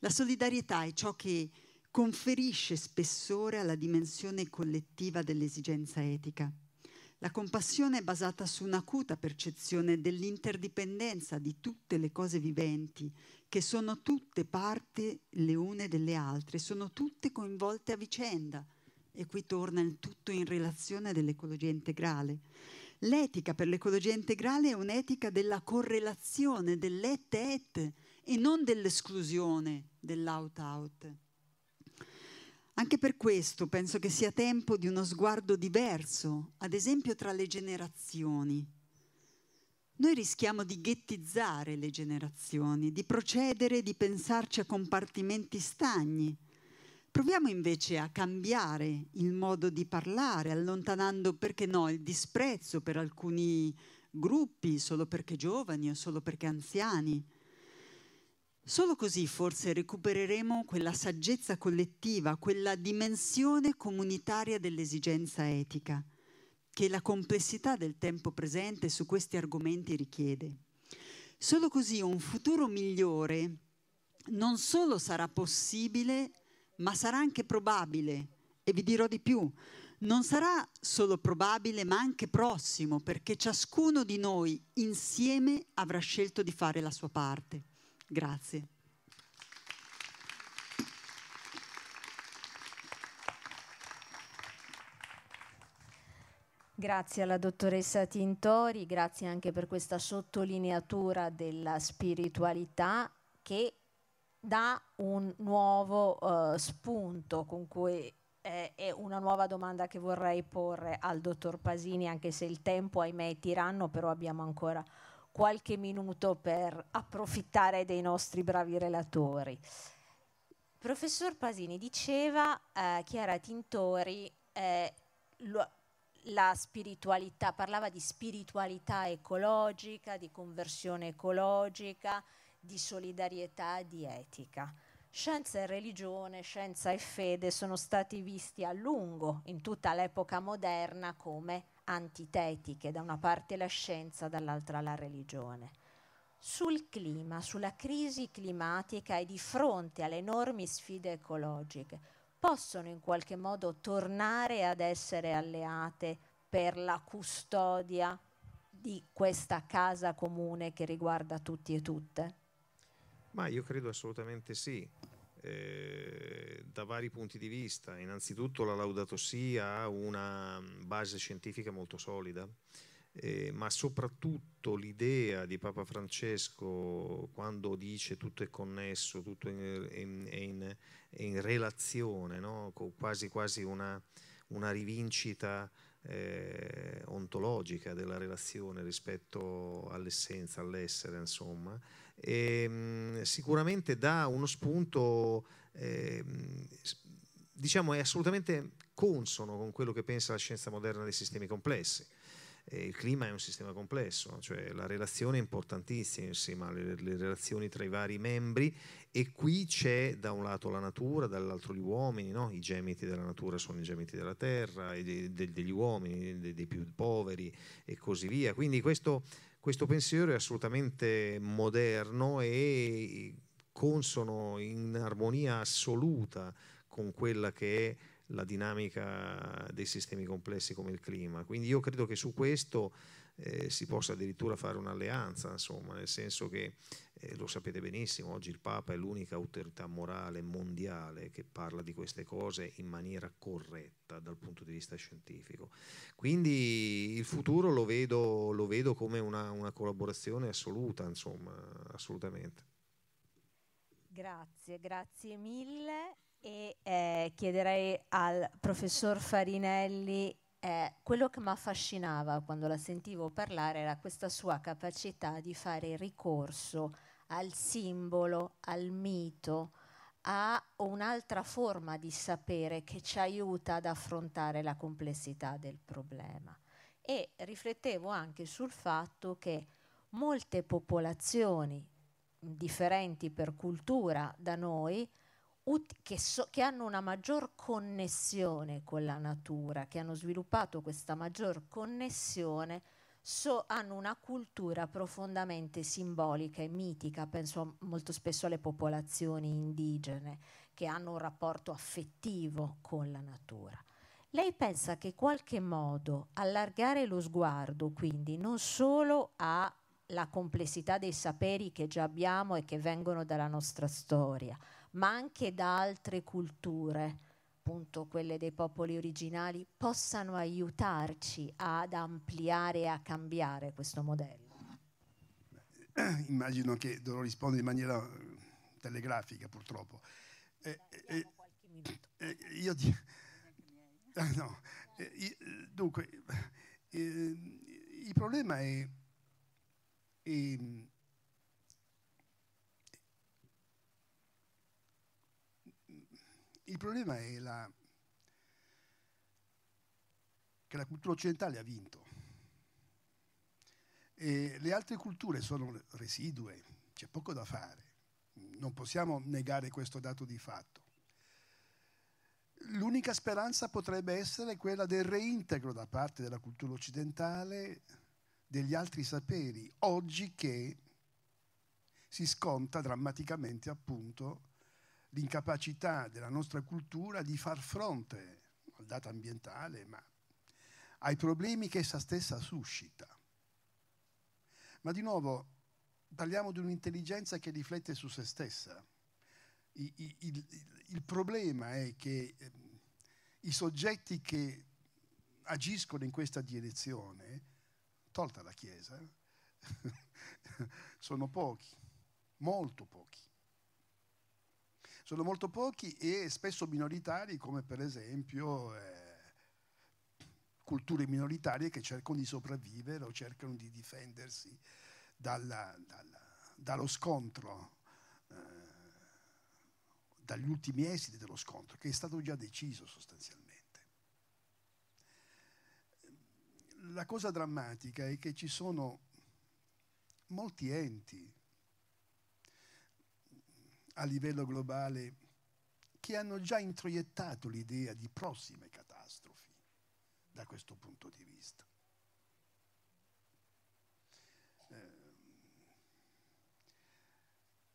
La solidarietà è ciò che conferisce spessore alla dimensione collettiva dell'esigenza etica. La compassione è basata su un'acuta percezione dell'interdipendenza di tutte le cose viventi, che sono tutte parte le une delle altre, sono tutte coinvolte a vicenda. E qui torna il tutto in relazione dell'ecologia integrale. L'etica per l'ecologia integrale è un'etica della correlazione, dell'et-et e non dell'esclusione, dell'out-out. Anche per questo penso che sia tempo di uno sguardo diverso, ad esempio tra le generazioni. Noi rischiamo di ghettizzare le generazioni, di procedere e di pensarci a compartimenti stagni. Proviamo invece a cambiare il modo di parlare, allontanando, perché no, il disprezzo per alcuni gruppi, solo perché giovani o solo perché anziani. Solo così forse recupereremo quella saggezza collettiva, quella dimensione comunitaria dell'esigenza etica che la complessità del tempo presente su questi argomenti richiede. Solo così un futuro migliore non solo sarà possibile, ma sarà anche probabile. E vi dirò di più, non sarà solo probabile, ma anche prossimo, perché ciascuno di noi insieme avrà scelto di fare la sua parte. Grazie. Grazie alla dottoressa Tintori, grazie anche per questa sottolineatura della spiritualità che dà un nuovo uh, spunto con cui eh, è una nuova domanda che vorrei porre al dottor Pasini, anche se il tempo ahimè è tiranno, però abbiamo ancora qualche minuto per approfittare dei nostri bravi relatori. Professor Pasini diceva eh, Chiara Tintori eh, lo, la spiritualità, parlava di spiritualità ecologica, di conversione ecologica, di solidarietà, di etica. Scienza e religione, scienza e fede sono stati visti a lungo in tutta l'epoca moderna come antitetiche, da una parte la scienza, dall'altra la religione. Sul clima, sulla crisi climatica e di fronte alle enormi sfide ecologiche, possono in qualche modo tornare ad essere alleate per la custodia di questa casa comune che riguarda tutti e tutte? Ma io credo assolutamente sì. Eh, da vari punti di vista. Innanzitutto la Laudato laudatossia ha una base scientifica molto solida, eh, ma soprattutto l'idea di Papa Francesco quando dice tutto è connesso, tutto è in, in, in, in, relazione, no? quasi quasi una, una rivincita eh, ontologica della relazione rispetto all'essenza, all'essere, insomma ehm, sicuramente dà uno spunto, ehm, diciamo, è assolutamente consono con quello che pensa la scienza moderna dei sistemi complessi. Eh, il clima è un sistema complesso, cioè la relazione è importantissima, le, le relazioni tra i vari membri e qui c'è da un lato la natura, dall'altro gli uomini, no? i gemiti della natura sono i gemiti della terra, e de, de, degli uomini, de, dei più poveri e così via. Quindi questo questo pensiero è assolutamente moderno e consono in armonia assoluta con quella che è la dinamica dei sistemi complessi come il clima. Quindi io credo che su questo eh, si possa addirittura fare un'alleanza, insomma, nel senso che eh, lo sapete benissimo, oggi il Papa è l'unica autorità morale mondiale che parla di queste cose in maniera corretta dal punto di vista scientifico. Quindi il futuro lo vedo, lo vedo come una, una collaborazione assoluta, insomma, assolutamente. Grazie, grazie mille e eh, chiederei al professor Farinelli eh, quello che mi affascinava quando la sentivo parlare era questa sua capacità di fare ricorso al simbolo, al mito, a un'altra forma di sapere che ci aiuta ad affrontare la complessità del problema. E riflettevo anche sul fatto che molte popolazioni differenti per cultura da noi che, so, che, hanno una maggior connessione con la natura, che hanno sviluppato questa maggior connessione, so, hanno una cultura profondamente simbolica e mitica, penso a, molto spesso alle popolazioni indigene, che hanno un rapporto affettivo con la natura. Lei pensa che in qualche modo allargare lo sguardo, quindi non solo alla complessità dei saperi che già abbiamo e che vengono dalla nostra storia, ma anche da altre culture, appunto quelle dei popoli originali, possano aiutarci ad ampliare e a cambiare questo modello? Eh, immagino che dovrò rispondere in maniera eh, telegrafica purtroppo. Eh, eh, eh, eh, io ti... Ah, no. dunque, il problema è, è ehm, Il problema è la... che la cultura occidentale ha vinto. E le altre culture sono residue, c'è poco da fare, non possiamo negare questo dato di fatto. L'unica speranza potrebbe essere quella del reintegro da parte della cultura occidentale degli altri saperi, oggi che si sconta drammaticamente appunto l'incapacità della nostra cultura di far fronte al dato ambientale, ma ai problemi che essa stessa suscita. Ma di nuovo parliamo di un'intelligenza che riflette su se stessa. Il, il, il problema è che eh, i soggetti che agiscono in questa direzione, tolta la Chiesa, sono pochi, molto pochi sono molto pochi e spesso minoritari, come per esempio eh, culture minoritarie che cercano di sopravvivere o cercano di difendersi dalla, dalla, dallo scontro, eh, dagli ultimi esiti dello scontro, che è stato già deciso sostanzialmente. La cosa drammatica è che ci sono molti enti a livello globale che hanno già introiettato l'idea di prossime catastrofi da questo punto di vista. Ehm,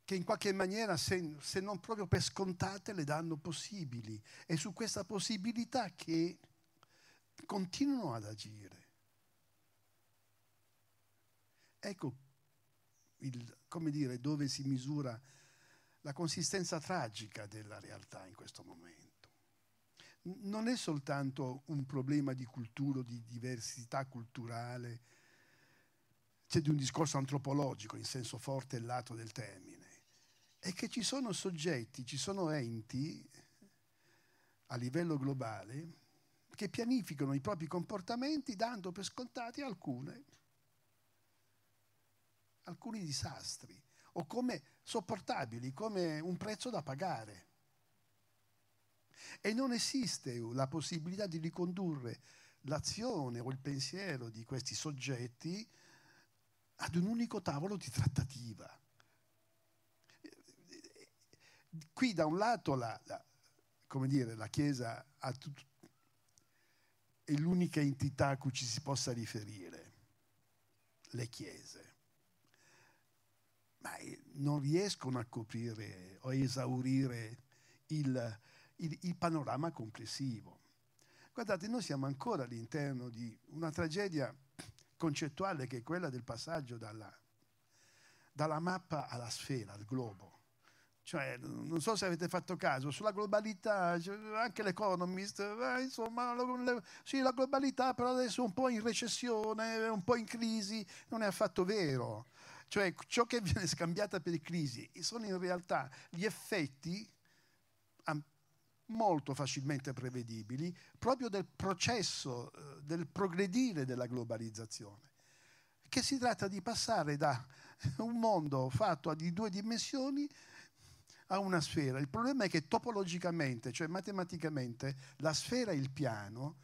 che in qualche maniera, se, se, non proprio per scontate, le danno possibili. È su questa possibilità che continuano ad agire. Ecco, il, come dire, dove si misura la consistenza tragica della realtà in questo momento. Non è soltanto un problema di cultura, di diversità culturale, c'è di un discorso antropologico in senso forte e lato del termine, è che ci sono soggetti, ci sono enti a livello globale che pianificano i propri comportamenti dando per scontati alcune, alcuni disastri o come sopportabili, come un prezzo da pagare. E non esiste la possibilità di ricondurre l'azione o il pensiero di questi soggetti ad un unico tavolo di trattativa. Qui da un lato la, la, dire, la Chiesa tut- è l'unica entità a cui ci si possa riferire, le Chiese ma eh, non riescono a coprire o a esaurire il, il, il panorama complessivo. Guardate, noi siamo ancora all'interno di una tragedia concettuale che è quella del passaggio dalla, dalla mappa alla sfera, al globo. Cioè, non so se avete fatto caso, sulla globalità, cioè, anche l'economist, eh, insomma, sì, la globalità però adesso è un po' in recessione, un po' in crisi, non è affatto vero. Cioè ciò che viene scambiato per crisi sono in realtà gli effetti molto facilmente prevedibili proprio del processo, eh, del progredire della globalizzazione, che si tratta di passare da un mondo fatto di due dimensioni a una sfera. Il problema è che topologicamente, cioè matematicamente, la sfera e il piano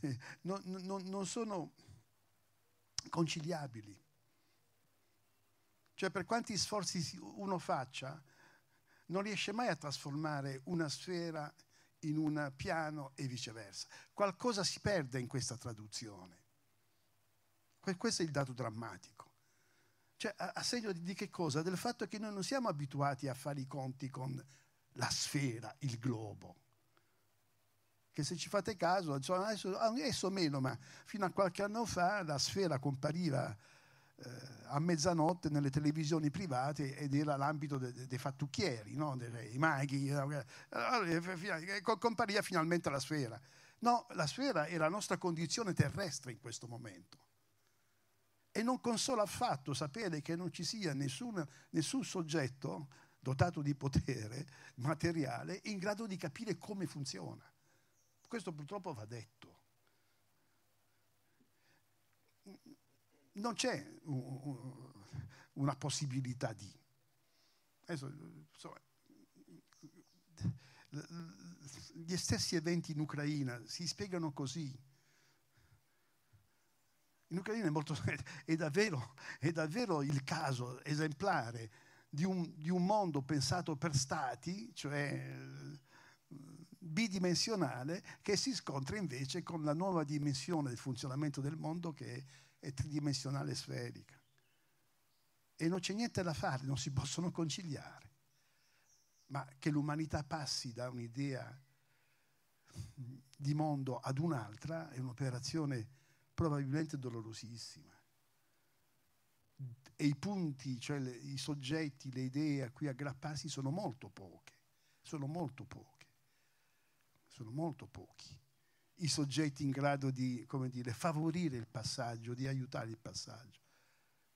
eh, non, non, non sono conciliabili. Cioè per quanti sforzi uno faccia, non riesce mai a trasformare una sfera in un piano e viceversa. Qualcosa si perde in questa traduzione. Questo è il dato drammatico. Cioè, a, segno di, che cosa? Del fatto che noi non siamo abituati a fare i conti con la sfera, il globo. Che se ci fate caso, adesso, ah, adesso meno, ma fino a qualche anno fa la sfera compariva eh, a mezzanotte nelle televisioni private ed era l'ambito dei de, de fattucchieri, no? dei maghi. Eh, eh, allora, compariva finalmente la sfera. No, la sfera è la nostra condizione terrestre in questo momento. E non consola affatto sapere che non ci sia nessun, nessun soggetto dotato di potere materiale in grado di capire come funziona. Questo purtroppo va detto. non c'è una possibilità di. Adesso, insomma, gli stessi eventi in Ucraina si spiegano così. In Ucraina è, molto, è, davvero, è davvero, il caso esemplare di un, di un mondo pensato per stati, cioè bidimensionale, che si scontra invece con la nuova dimensione del funzionamento del mondo che è è tridimensionale sferica. E non c'è niente da fare, non si possono conciliare. Ma che l'umanità passi da un'idea di mondo ad un'altra è un'operazione probabilmente dolorosissima. E i punti, cioè le, i soggetti, le idee a cui aggrapparsi sono molto poche, sono molto poche, sono molto pochi i soggetti in grado di come dire, favorire il passaggio, di aiutare il passaggio.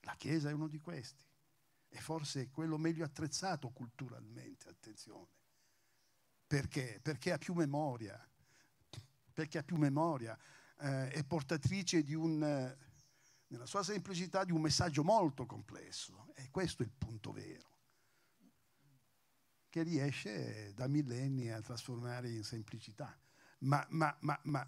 La Chiesa è uno di questi e forse è quello meglio attrezzato culturalmente, attenzione. Perché? Perché ha più memoria, perché ha più memoria, eh, è portatrice di un, nella sua semplicità, di un messaggio molto complesso. E questo è il punto vero che riesce da millenni a trasformare in semplicità ma, ma, ma, ma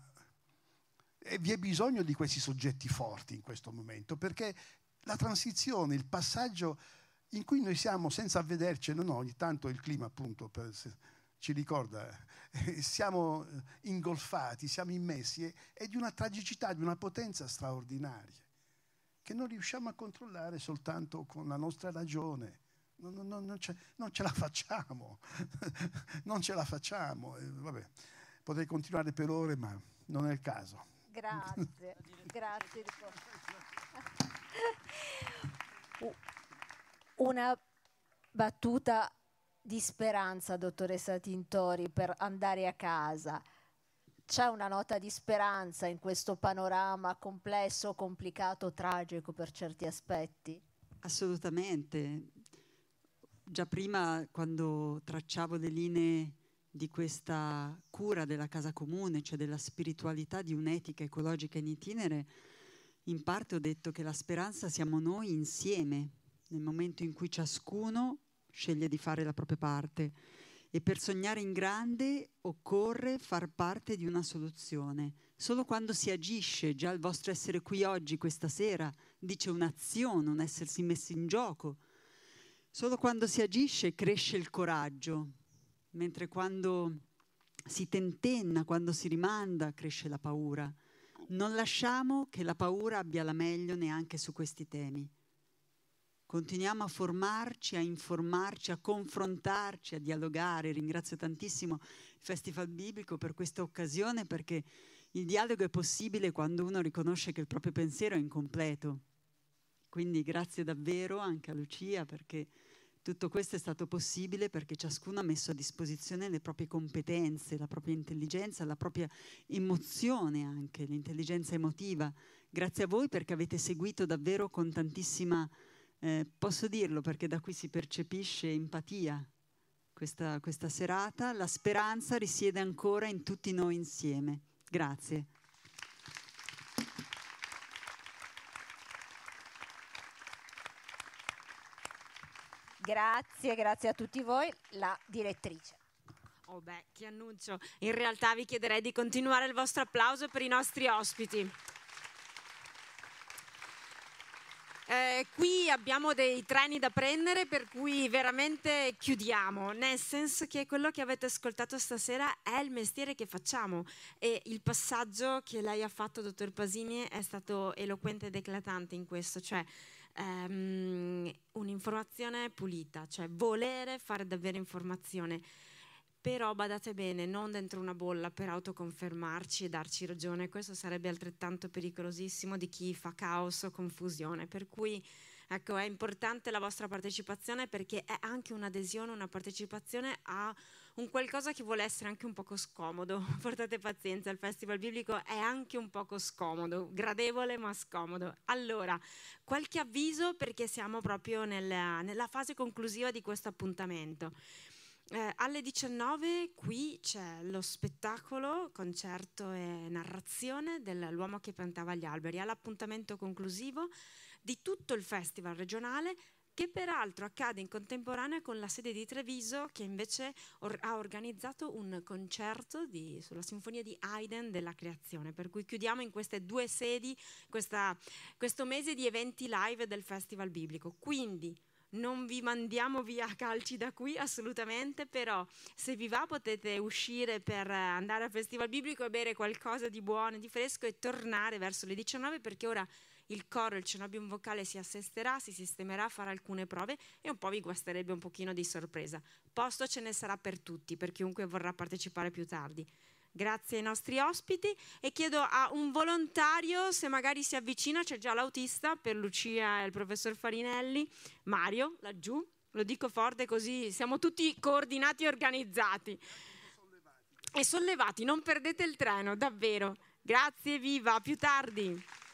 eh, vi è bisogno di questi soggetti forti in questo momento, perché la transizione, il passaggio in cui noi siamo senza vedercene, no, ogni tanto il clima appunto per, ci ricorda, eh, siamo eh, ingolfati, siamo immessi, è, è di una tragicità, di una potenza straordinaria, che non riusciamo a controllare soltanto con la nostra ragione. Non, non, non, ce, non ce, la facciamo, non ce la facciamo. Eh, Potrei continuare per ore, ma non è il caso. Grazie, grazie. Una battuta di speranza, dottoressa Tintori, per andare a casa. C'è una nota di speranza in questo panorama complesso, complicato, tragico per certi aspetti? Assolutamente. Già prima, quando tracciavo le linee di questa cura della casa comune, cioè della spiritualità di un'etica ecologica in itinere, in parte ho detto che la speranza siamo noi insieme, nel momento in cui ciascuno sceglie di fare la propria parte. E per sognare in grande occorre far parte di una soluzione. Solo quando si agisce, già il vostro essere qui oggi, questa sera, dice un'azione, un essersi messi in gioco. Solo quando si agisce cresce il coraggio, mentre quando si tentenna, quando si rimanda, cresce la paura. Non lasciamo che la paura abbia la meglio neanche su questi temi. Continuiamo a formarci, a informarci, a confrontarci, a dialogare. Ringrazio tantissimo il Festival Biblico per questa occasione perché il dialogo è possibile quando uno riconosce che il proprio pensiero è incompleto. Quindi grazie davvero anche a Lucia perché tutto questo è stato possibile perché ciascuno ha messo a disposizione le proprie competenze, la propria intelligenza, la propria emozione anche, l'intelligenza emotiva. Grazie a voi perché avete seguito davvero con tantissima, eh, posso dirlo perché da qui si percepisce empatia questa, questa serata. La speranza risiede ancora in tutti noi insieme. Grazie. Grazie, grazie a tutti voi, la direttrice. Oh beh, che annuncio. In realtà vi chiederei di continuare il vostro applauso per i nostri ospiti. Eh, qui abbiamo dei treni da prendere, per cui veramente chiudiamo, nel senso che quello che avete ascoltato stasera è il mestiere che facciamo e il passaggio che lei ha fatto, dottor Pasini, è stato eloquente ed eclatante in questo, cioè ehm, un'informazione pulita, cioè volere fare davvero informazione. Però badate bene, non dentro una bolla per autoconfermarci e darci ragione, questo sarebbe altrettanto pericolosissimo di chi fa caos o confusione. Per cui ecco, è importante la vostra partecipazione perché è anche un'adesione, una partecipazione a un qualcosa che vuole essere anche un poco scomodo. Portate pazienza, il festival biblico è anche un poco scomodo, gradevole ma scomodo. Allora, qualche avviso perché siamo proprio nella, nella fase conclusiva di questo appuntamento. Eh, alle 19 qui c'è lo spettacolo, concerto e narrazione dell'uomo che piantava gli alberi. All'appuntamento conclusivo di tutto il festival regionale che peraltro accade in contemporanea con la sede di Treviso che invece or ha organizzato un concerto di, sulla sinfonia di Haydn della creazione, per cui chiudiamo in queste due sedi questa, questo mese di eventi live del Festival Biblico. Quindi non vi mandiamo via a calci da qui assolutamente, però se vi va potete uscire per andare al Festival Biblico e bere qualcosa di buono, di fresco e tornare verso le 19 perché ora il coro, il cenobium vocale si assesterà, si sistemerà, farà alcune prove e un po' vi guasterebbe un pochino di sorpresa. Posto ce ne sarà per tutti, per chiunque vorrà partecipare più tardi. Grazie ai nostri ospiti e chiedo a un volontario se magari si avvicina, c'è già l'autista per Lucia e il professor Farinelli, Mario laggiù, lo dico forte così siamo tutti coordinati e organizzati. E sollevati, non perdete il treno, davvero. Grazie, viva, a più tardi.